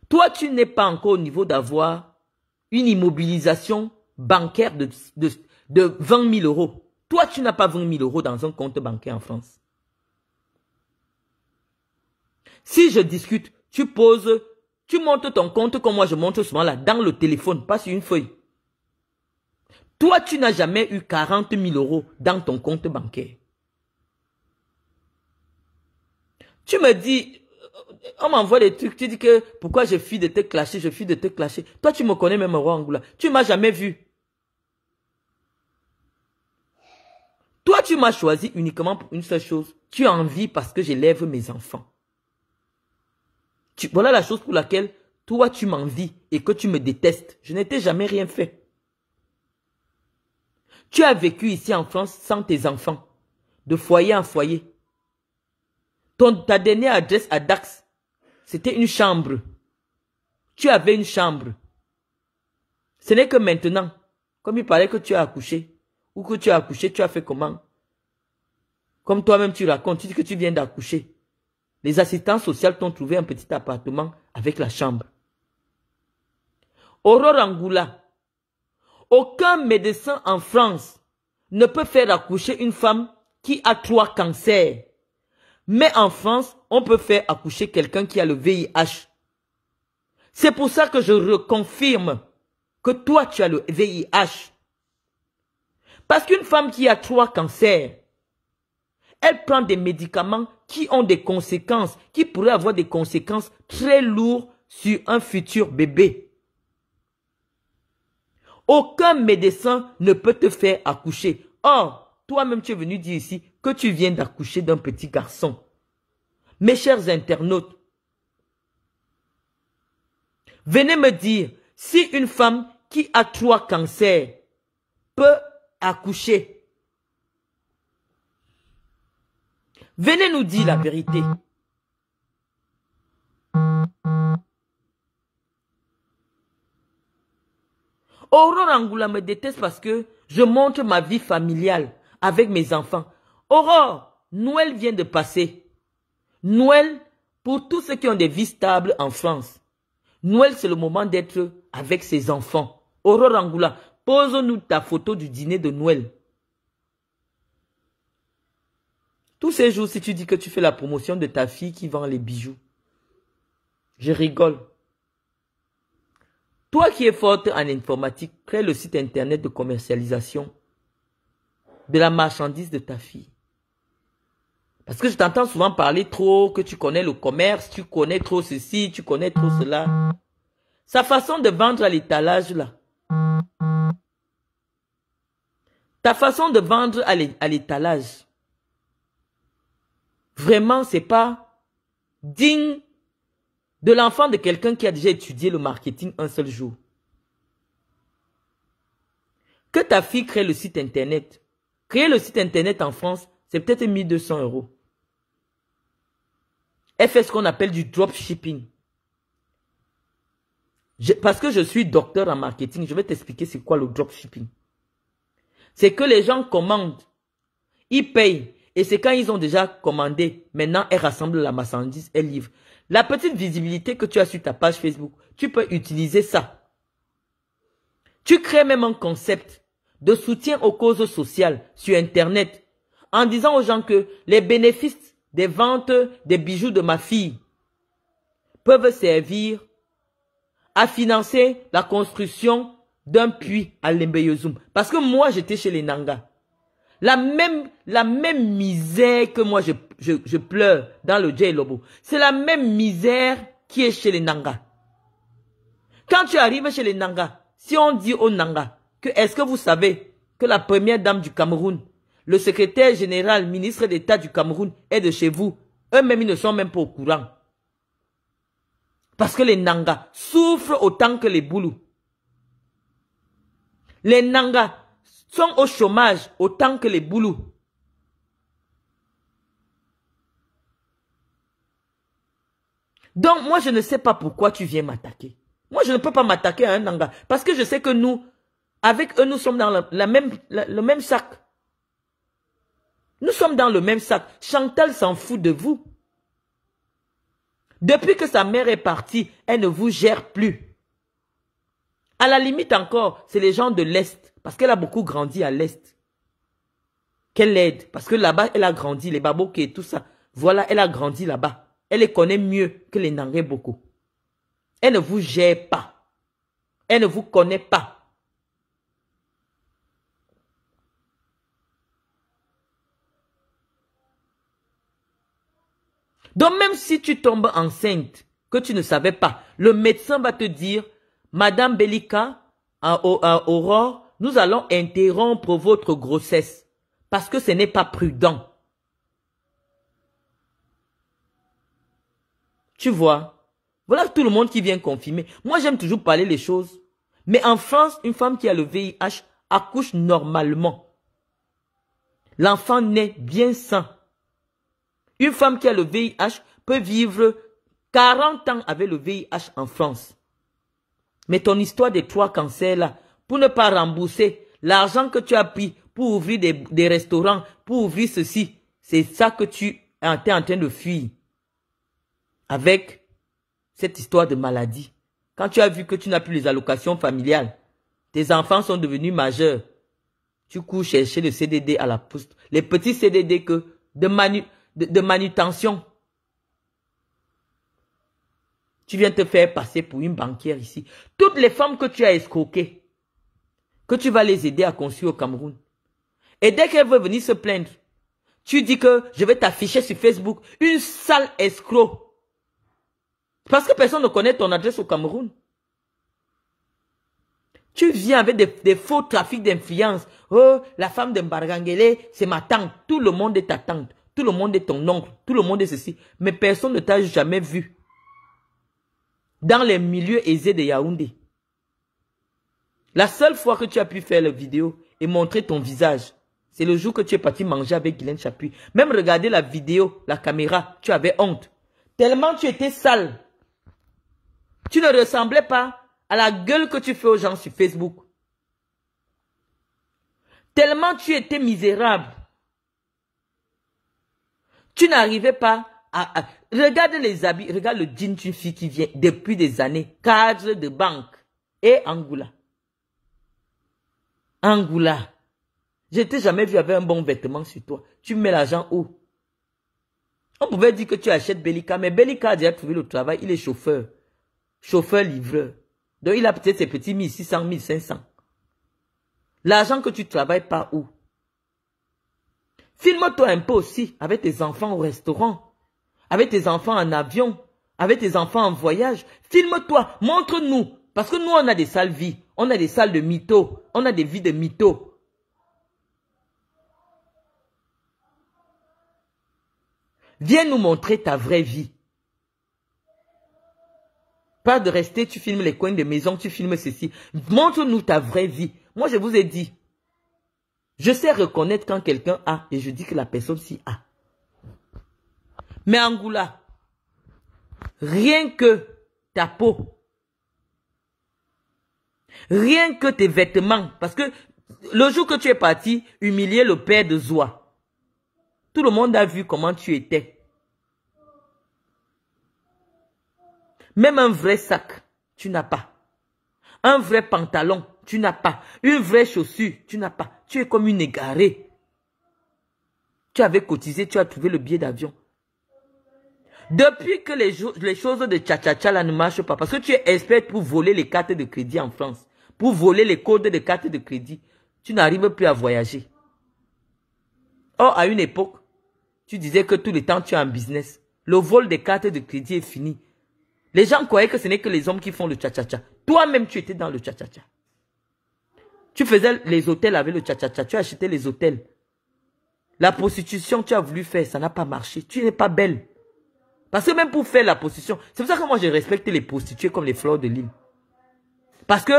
Speaker 1: Toi, tu n'es pas encore au niveau d'avoir une immobilisation bancaire de, 20 000 euros. Toi, tu n'as pas 20 000 euros dans un compte bancaire en France. Si je discute, tu poses, tu montes ton compte comme moi je monte souvent là, dans le téléphone, pas sur une feuille. Toi, tu n'as jamais eu 40 000 euros dans ton compte bancaire. Tu me dis, on m'envoie des trucs, tu dis que pourquoi je fuis de te clasher, je fuis de te clasher. Toi, tu me connais même, Roi Angoula. Tu m'as jamais vu. Toi, tu m'as choisi uniquement pour une seule chose. Tu as envie parce que j'élève mes enfants. Tu, voilà la chose pour laquelle toi, tu m'envies et que tu me détestes. Je n'étais jamais rien fait. Tu as vécu ici en France sans tes enfants, de foyer en foyer. Ton, ta dernière adresse à Dax, c'était une chambre. Tu avais une chambre. Ce n'est que maintenant, comme il paraît que tu as accouché, ou que tu as accouché, tu as fait comment Comme toi-même tu racontes, tu dis que tu viens d'accoucher. Les assistants sociaux t'ont trouvé un petit appartement avec la chambre. Aurore Angoula, aucun médecin en France ne peut faire accoucher une femme qui a trois cancers. Mais en France, on peut faire accoucher quelqu'un qui a le VIH. C'est pour ça que je reconfirme que toi, tu as le VIH. Parce qu'une femme qui a trois cancers, elle prend des médicaments qui ont des conséquences, qui pourraient avoir des conséquences très lourdes sur un futur bébé. Aucun médecin ne peut te faire accoucher. Or, toi-même, tu es venu dire ici, que tu viens d'accoucher d'un petit garçon. Mes chers internautes, venez me dire si une femme qui a trois cancers peut accoucher. Venez nous dire la vérité. Aurore Angula me déteste parce que je montre ma vie familiale avec mes enfants. Aurore, Noël vient de passer. Noël, pour tous ceux qui ont des vies stables en France. Noël, c'est le moment d'être avec ses enfants. Aurore Angoula, pose-nous ta photo du dîner de Noël. Tous ces jours, si tu dis que tu fais la promotion de ta fille qui vend les bijoux, je rigole. Toi qui es forte en informatique, crée le site internet de commercialisation de la marchandise de ta fille. Parce que je t'entends souvent parler trop, que tu connais le commerce, tu connais trop ceci, tu connais trop cela. Sa façon de vendre à l'étalage, là. Ta façon de vendre à l'étalage. Vraiment, c'est pas digne de l'enfant de quelqu'un qui a déjà étudié le marketing un seul jour. Que ta fille crée le site internet. Créer le site internet en France, c'est peut-être 1200 euros. Elle fait ce qu'on appelle du dropshipping. Parce que je suis docteur en marketing, je vais t'expliquer c'est quoi le dropshipping. C'est que les gens commandent, ils payent, et c'est quand ils ont déjà commandé, maintenant elles rassemblent la marchandise, elles livrent. La petite visibilité que tu as sur ta page Facebook, tu peux utiliser ça. Tu crées même un concept de soutien aux causes sociales sur Internet en disant aux gens que les bénéfices des ventes des bijoux de ma fille peuvent servir à financer la construction d'un puits à Lembeyozoum. Parce que moi, j'étais chez les Nanga. La même, la même misère que moi, je, pleure dans le J Lobo. C'est la même misère qui est chez les Nanga. Quand tu arrives chez les Nanga, si on dit aux Nanga que est-ce que vous savez que la première dame du Cameroun le secrétaire général, ministre d'État du Cameroun est de chez vous. Eux-mêmes, ils ne sont même pas au courant. Parce que les Nanga souffrent autant que les Boulous. Les Nanga sont au chômage autant que les Boulous. Donc, moi, je ne sais pas pourquoi tu viens m'attaquer. Moi, je ne peux pas m'attaquer à un Nanga. Parce que je sais que nous, avec eux, nous sommes dans même, le même sac. Nous sommes dans le même sac. Chantal s'en fout de vous. Depuis que sa mère est partie, elle ne vous gère plus. À la limite encore, c'est les gens de l'Est, parce qu'elle a beaucoup grandi à l'Est. Qu'elle aide, parce que là-bas, elle a grandi, les baboké et tout ça. Voilà, elle a grandi là-bas. Elle les connaît mieux que les nangais beaucoup. Elle ne vous gère pas. Elle ne vous connaît pas. Donc même si tu tombes enceinte, que tu ne savais pas, le médecin va te dire, Madame Bellica, à, Aurore, nous allons interrompre votre grossesse parce que ce n'est pas prudent. Tu vois, voilà tout le monde qui vient confirmer. Moi, j'aime toujours parler les choses. Mais en France, une femme qui a le VIH accouche normalement. L'enfant naît bien sain. Une femme qui a le VIH peut vivre 40 ans avec le VIH en France. Mais ton histoire des trois cancers là, pour ne pas rembourser l'argent que tu as pris pour ouvrir des, restaurants, pour ouvrir ceci, c'est ça que tu es en train de fuir avec cette histoire de maladie. Quand tu as vu que tu n'as plus les allocations familiales, tes enfants sont devenus majeurs, tu cours chercher le CDD à la poste. Les petits CDD que de manu de, manutention. Tu viens te faire passer pour une banquière ici. Toutes les femmes que tu as escroquées, que tu vas les aider à construire au Cameroun. Et dès qu'elles veulent venir se plaindre, tu dis que je vais t'afficher sur Facebook une sale escroc. Parce que personne ne connaît ton adresse au Cameroun. Tu viens avec des, faux trafics d'influence. Oh, la femme de Mbargangele, c'est ma tante. Tout le monde est ta tante tout le monde est ton oncle, tout le monde est ceci, mais personne ne t'a jamais vu dans les milieux aisés de Yaoundé. La seule fois que tu as pu faire la vidéo et montrer ton visage, c'est le jour que tu es parti manger avec Guylaine Chapuis. Même regarder la vidéo, la caméra, tu avais honte. Tellement tu étais sale. Tu ne ressemblais pas à la gueule que tu fais aux gens sur Facebook. Tellement tu étais misérable. Tu n'arrivais pas à, Regarde les habits, regarde le jean d'une fille qui vient depuis des années, cadre de banque et Angoula. Angoula. Je t'ai jamais vu avec un bon vêtement sur toi. Tu mets l'argent où On pouvait dire que tu achètes belika mais belika a déjà trouvé le travail. Il est chauffeur. Chauffeur-livreur. Donc il a peut-être ses petits 1600, 1500. L'argent que tu travailles pas où Filme-toi un peu aussi avec tes enfants au restaurant, avec tes enfants en avion, avec tes enfants en voyage. Filme-toi, montre-nous. Parce que nous, on a des sales vies. On a des salles de mythos. On a des vies de mythos. Viens nous montrer ta vraie vie. Pas de rester, tu filmes les coins de maison, tu filmes ceci. Montre-nous ta vraie vie. Moi, je vous ai dit, je sais reconnaître quand quelqu'un a et je dis que la personne s'y a. Mais Angoula, rien que ta peau, rien que tes vêtements, parce que le jour que tu es parti humilier le père de Zoa, tout le monde a vu comment tu étais. Même un vrai sac, tu n'as pas. Un vrai pantalon, tu n'as pas. Une vraie chaussure, tu n'as pas. Tu es comme une égarée. Tu avais cotisé, tu as trouvé le billet d'avion. Depuis que les, choses de tcha tcha cha ne marchent pas, parce que tu es expert pour voler les cartes de crédit en France, pour voler les codes de cartes de crédit, tu n'arrives plus à voyager. Or, à une époque, tu disais que tout le temps, tu es en business. Le vol des cartes de crédit est fini. Les gens croyaient que ce n'est que les hommes qui font le tcha cha Toi-même, tu étais dans le cha-cha-cha. Tu faisais les hôtels avec le tcha-tcha-tcha. Tu achetais les hôtels. La prostitution, tu as voulu faire, ça n'a pas marché. Tu n'es pas belle. Parce que même pour faire la prostitution, c'est pour ça que moi, j'ai respecté les prostituées comme les fleurs de l'île. Parce que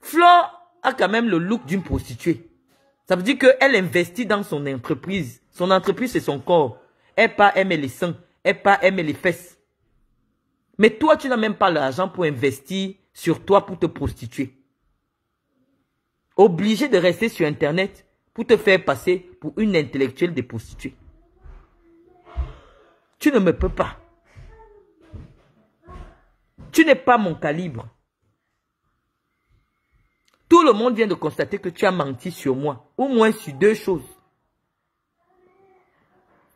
Speaker 1: Flore a quand même le look d'une prostituée. Ça veut dire qu'elle investit dans son entreprise. Son entreprise, c'est son corps. Elle pas aime les seins. Elle pas aime les fesses. Mais toi, tu n'as même pas l'argent pour investir sur toi pour te prostituer obligé de rester sur Internet pour te faire passer pour une intellectuelle prostituées. Tu ne me peux pas. Tu n'es pas mon calibre. Tout le monde vient de constater que tu as menti sur moi, au moins sur deux choses.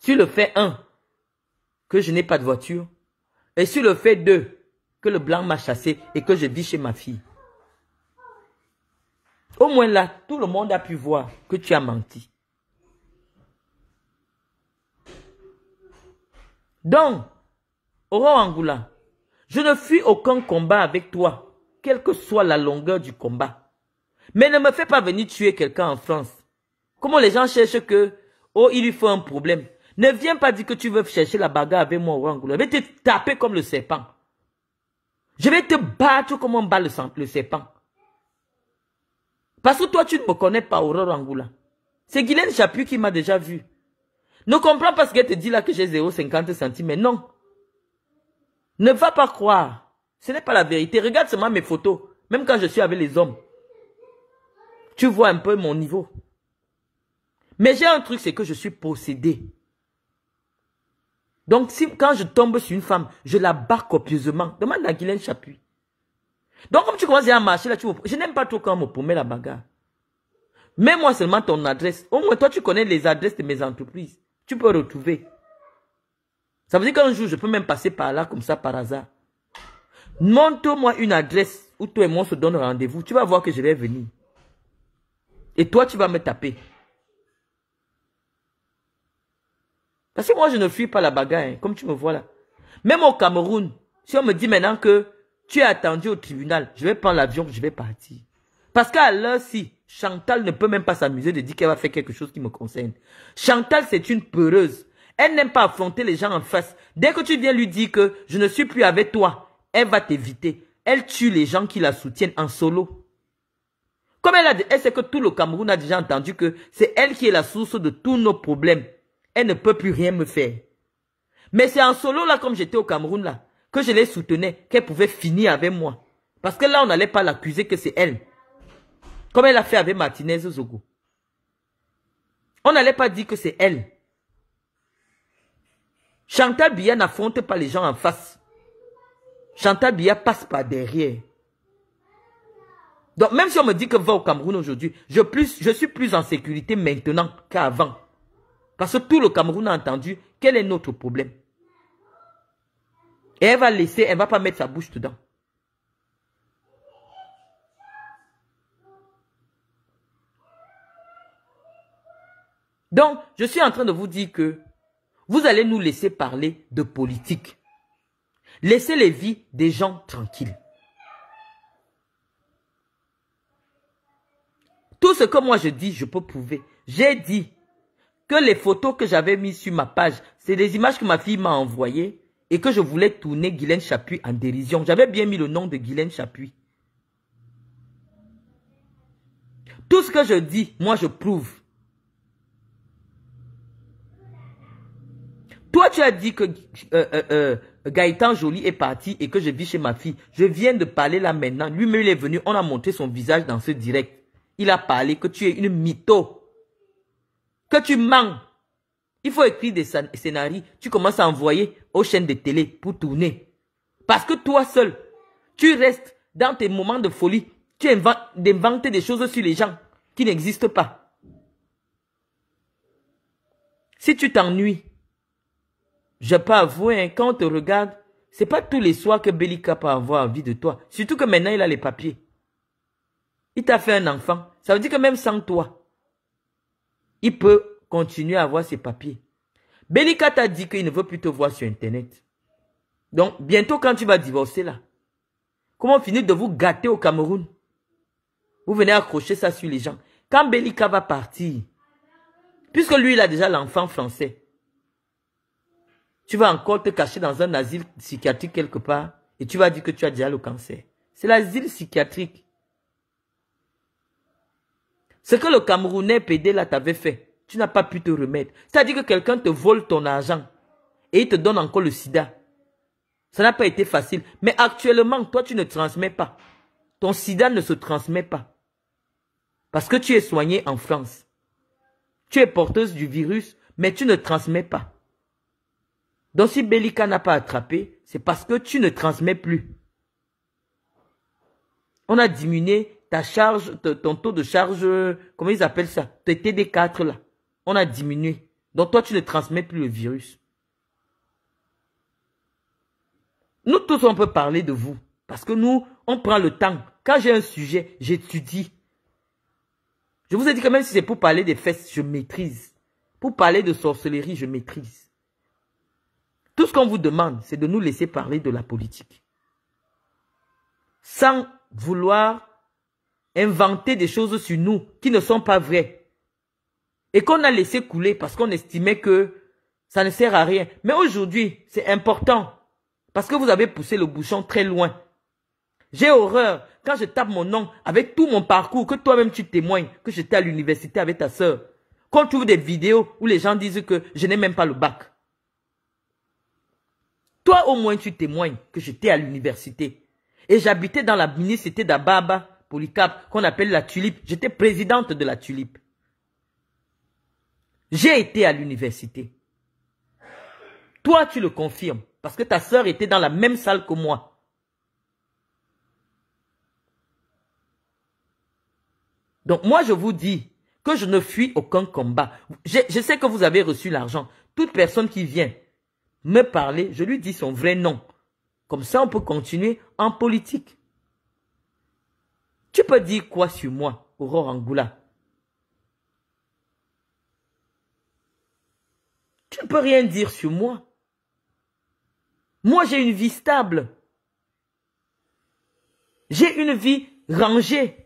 Speaker 1: Sur le fait un, que je n'ai pas de voiture, et sur le fait deux, que le blanc m'a chassé et que je vis chez ma fille. Au moins là, tout le monde a pu voir que tu as menti. Donc, Oro Angoula, je ne fuis aucun combat avec toi, quelle que soit la longueur du combat. Mais ne me fais pas venir tuer quelqu'un en France. Comment les gens cherchent que, oh, il lui faut un problème. Ne viens pas dire que tu veux chercher la bagarre avec moi, Oro Angula. Je vais te taper comme le serpent. Je vais te battre comme on bat le serpent. Parce que toi, tu ne me connais pas, Aurore Angoula. C'est Guylaine Chapu qui m'a déjà vu. Ne comprends pas ce qu'elle te dit là que j'ai 0,50 centimes. Mais Non. Ne va pas croire. Ce n'est pas la vérité. Regarde seulement mes photos. Même quand je suis avec les hommes. Tu vois un peu mon niveau. Mais j'ai un truc, c'est que je suis possédé. Donc, si, quand je tombe sur une femme, je la barre copieusement. Demande à Guylaine Chapuis. Donc, comme tu commences à ah, marcher, là, tu je n'aime pas trop quand on me promet la bagarre. Mets-moi seulement ton adresse. Au moins, toi, tu connais les adresses de mes entreprises. Tu peux retrouver. Ça veut dire qu'un jour, je peux même passer par là, comme ça, par hasard. Montre-moi une adresse où toi et moi on se donne rendez-vous. Tu vas voir que je vais venir. Et toi, tu vas me taper. Parce que moi, je ne fuis pas la bagarre, hein. comme tu me vois là. Même au Cameroun, si on me dit maintenant que tu es attendu au tribunal. Je vais prendre l'avion, je vais partir. Parce qu'à l'heure si Chantal ne peut même pas s'amuser de dire qu'elle va faire quelque chose qui me concerne. Chantal, c'est une peureuse. Elle n'aime pas affronter les gens en face. Dès que tu viens lui dire que je ne suis plus avec toi, elle va t'éviter. Elle tue les gens qui la soutiennent en solo. Comme elle a dit, elle que tout le Cameroun a déjà entendu que c'est elle qui est la source de tous nos problèmes. Elle ne peut plus rien me faire. Mais c'est en solo là, comme j'étais au Cameroun là que je les soutenais, qu'elle pouvait finir avec moi. Parce que là, on n'allait pas l'accuser que c'est elle. Comme elle a fait avec Martinez Zogo. On n'allait pas dire que c'est elle. Chantal Biya n'affronte pas les gens en face. Chantal Biya passe par derrière. Donc, même si on me dit que va au Cameroun aujourd'hui, je, plus, je suis plus en sécurité maintenant qu'avant. Parce que tout le Cameroun a entendu quel est notre problème. Et elle va laisser, elle ne va pas mettre sa bouche dedans. Donc, je suis en train de vous dire que vous allez nous laisser parler de politique. Laissez les vies des gens tranquilles. Tout ce que moi je dis, je peux prouver. J'ai dit que les photos que j'avais mises sur ma page, c'est des images que ma fille m'a envoyées et que je voulais tourner Guylaine Chapuis en dérision. J'avais bien mis le nom de Guylaine Chapuis. Tout ce que je dis, moi je prouve. Toi, tu as dit que euh, euh, euh, Gaëtan Joly est parti et que je vis chez ma fille. Je viens de parler là maintenant. Lui-même, il est venu. On a montré son visage dans ce direct. Il a parlé que tu es une mytho. Que tu mens. Il faut écrire des scénarios. Tu commences à envoyer aux chaînes de télé pour tourner. Parce que toi seul, tu restes dans tes moments de folie. Tu inventes des choses sur les gens qui n'existent pas. Si tu t'ennuies, je peux avouer, hein, quand on te regarde, c'est pas tous les soirs que Belika peut avoir envie de toi. Surtout que maintenant, il a les papiers. Il t'a fait un enfant. Ça veut dire que même sans toi, il peut continuer à avoir ses papiers. Belika t'a dit qu'il ne veut plus te voir sur Internet. Donc, bientôt, quand tu vas divorcer là, comment finir de vous gâter au Cameroun Vous venez accrocher ça sur les gens. Quand Belika va partir, puisque lui, il a déjà l'enfant français, tu vas encore te cacher dans un asile psychiatrique quelque part et tu vas dire que tu as déjà le cancer. C'est l'asile psychiatrique. Ce que le Camerounais PD là t'avait fait, tu n'as pas pu te remettre. C'est-à-dire que quelqu'un te vole ton argent et il te donne encore le sida. Ça n'a pas été facile. Mais actuellement, toi, tu ne transmets pas. Ton sida ne se transmet pas. Parce que tu es soigné en France. Tu es porteuse du virus, mais tu ne transmets pas. Donc si Belika n'a pas attrapé, c'est parce que tu ne transmets plus. On a diminué ta charge, ton taux de charge, euh, comment ils appellent ça, tes TD4 là on a diminué. Donc toi, tu ne transmets plus le virus. Nous tous, on peut parler de vous. Parce que nous, on prend le temps. Quand j'ai un sujet, j'étudie. Je vous ai dit quand même si c'est pour parler des fesses, je maîtrise. Pour parler de sorcellerie, je maîtrise. Tout ce qu'on vous demande, c'est de nous laisser parler de la politique. Sans vouloir inventer des choses sur nous qui ne sont pas vraies et qu'on a laissé couler parce qu'on estimait que ça ne sert à rien. Mais aujourd'hui, c'est important parce que vous avez poussé le bouchon très loin. J'ai horreur quand je tape mon nom avec tout mon parcours, que toi-même tu témoignes, que j'étais à l'université avec ta sœur. Qu'on trouve des vidéos où les gens disent que je n'ai même pas le bac. Toi au moins tu témoignes que j'étais à l'université. Et j'habitais dans la municipalité d'Ababa, Polycarpe, qu'on appelle la Tulipe. J'étais présidente de la Tulipe. J'ai été à l'université. Toi, tu le confirmes, parce que ta sœur était dans la même salle que moi. Donc moi, je vous dis que je ne fuis aucun combat. Je, je sais que vous avez reçu l'argent. Toute personne qui vient me parler, je lui dis son vrai nom. Comme ça, on peut continuer en politique. Tu peux dire quoi sur moi, Aurore Angoula Tu ne peux rien dire sur moi. Moi, j'ai une vie stable. J'ai une vie rangée.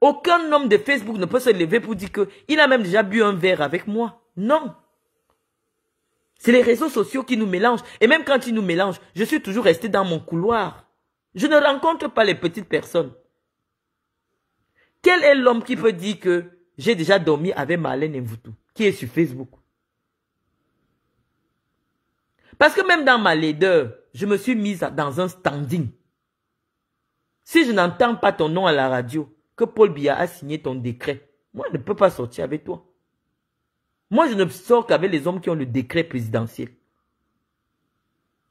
Speaker 1: Aucun homme de Facebook ne peut se lever pour dire qu'il a même déjà bu un verre avec moi. Non. C'est les réseaux sociaux qui nous mélangent. Et même quand ils nous mélangent, je suis toujours resté dans mon couloir. Je ne rencontre pas les petites personnes. Quel est l'homme qui peut dire que j'ai déjà dormi avec Marlène Mvoutou, qui est sur Facebook parce que même dans ma laideur, je me suis mise dans un standing. Si je n'entends pas ton nom à la radio, que Paul Biya a signé ton décret, moi je ne peux pas sortir avec toi. Moi je ne sors qu'avec les hommes qui ont le décret présidentiel.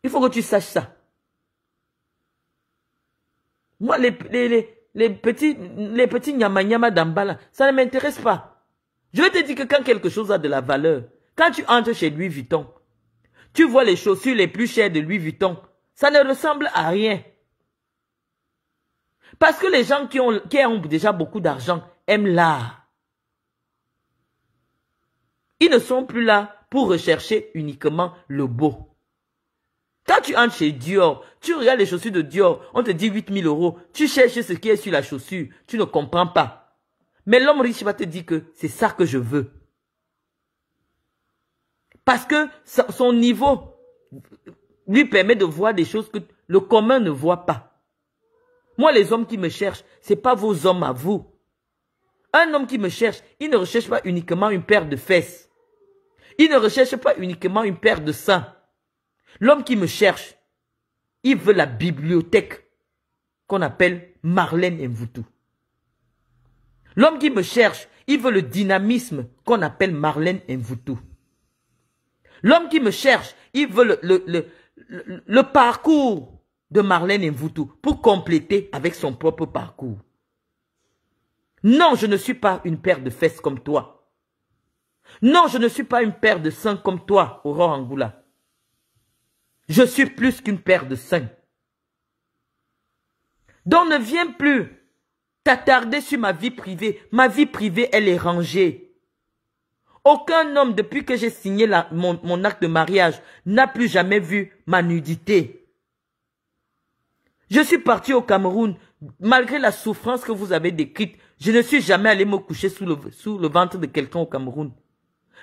Speaker 1: Il faut que tu saches ça. Moi, les, les, les, petits, les petits nyama nyama d'Ambala, ça ne m'intéresse pas. Je vais te dire que quand quelque chose a de la valeur, quand tu entres chez lui, Vuitton, tu vois les chaussures les plus chères de Louis Vuitton. Ça ne ressemble à rien. Parce que les gens qui ont, qui ont déjà beaucoup d'argent aiment l'art. Ils ne sont plus là pour rechercher uniquement le beau. Quand tu entres chez Dior, tu regardes les chaussures de Dior, on te dit 8000 euros, tu cherches ce qui est sur la chaussure, tu ne comprends pas. Mais l'homme riche va te dire que c'est ça que je veux. Parce que son niveau lui permet de voir des choses que le commun ne voit pas. Moi, les hommes qui me cherchent, ce n'est pas vos hommes à vous. Un homme qui me cherche, il ne recherche pas uniquement une paire de fesses. Il ne recherche pas uniquement une paire de seins. L'homme qui me cherche, il veut la bibliothèque qu'on appelle Marlène Mvutu. L'homme qui me cherche, il veut le dynamisme qu'on appelle Marlène Mvutu. L'homme qui me cherche, il veut le, le, le, parcours de Marlène Mvoutou pour compléter avec son propre parcours. Non, je ne suis pas une paire de fesses comme toi. Non, je ne suis pas une paire de seins comme toi, Aurore Angoula. Je suis plus qu'une paire de seins. Donc ne viens plus t'attarder sur ma vie privée. Ma vie privée, elle est rangée. Aucun homme, depuis que j'ai signé mon, acte de mariage, n'a plus jamais vu ma nudité. Je suis parti au Cameroun, malgré la souffrance que vous avez décrite, je ne suis jamais allé me coucher sous le, ventre de quelqu'un au Cameroun.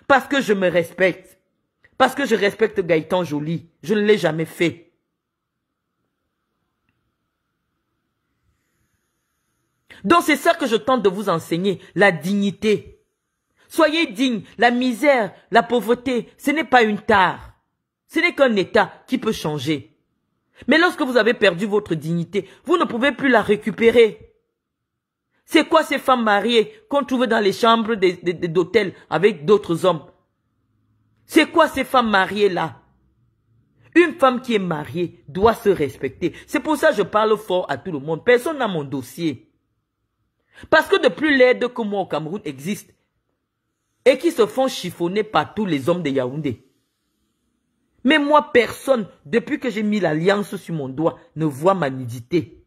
Speaker 1: Parce que je me respecte. Parce que je respecte Gaëtan Jolie, Je ne l'ai jamais fait. Donc c'est ça que je tente de vous enseigner, la dignité. Soyez dignes. La misère, la pauvreté, ce n'est pas une tare. Ce n'est qu'un état qui peut changer. Mais lorsque vous avez perdu votre dignité, vous ne pouvez plus la récupérer. C'est quoi ces femmes mariées qu'on trouve dans les chambres d'hôtels avec d'autres hommes C'est quoi ces femmes mariées-là Une femme qui est mariée doit se respecter. C'est pour ça que je parle fort à tout le monde. Personne n'a mon dossier. Parce que de plus laide que moi au Cameroun existe et qui se font chiffonner par tous les hommes de Yaoundé. Mais moi, personne, depuis que j'ai mis l'alliance sur mon doigt, ne voit ma nudité.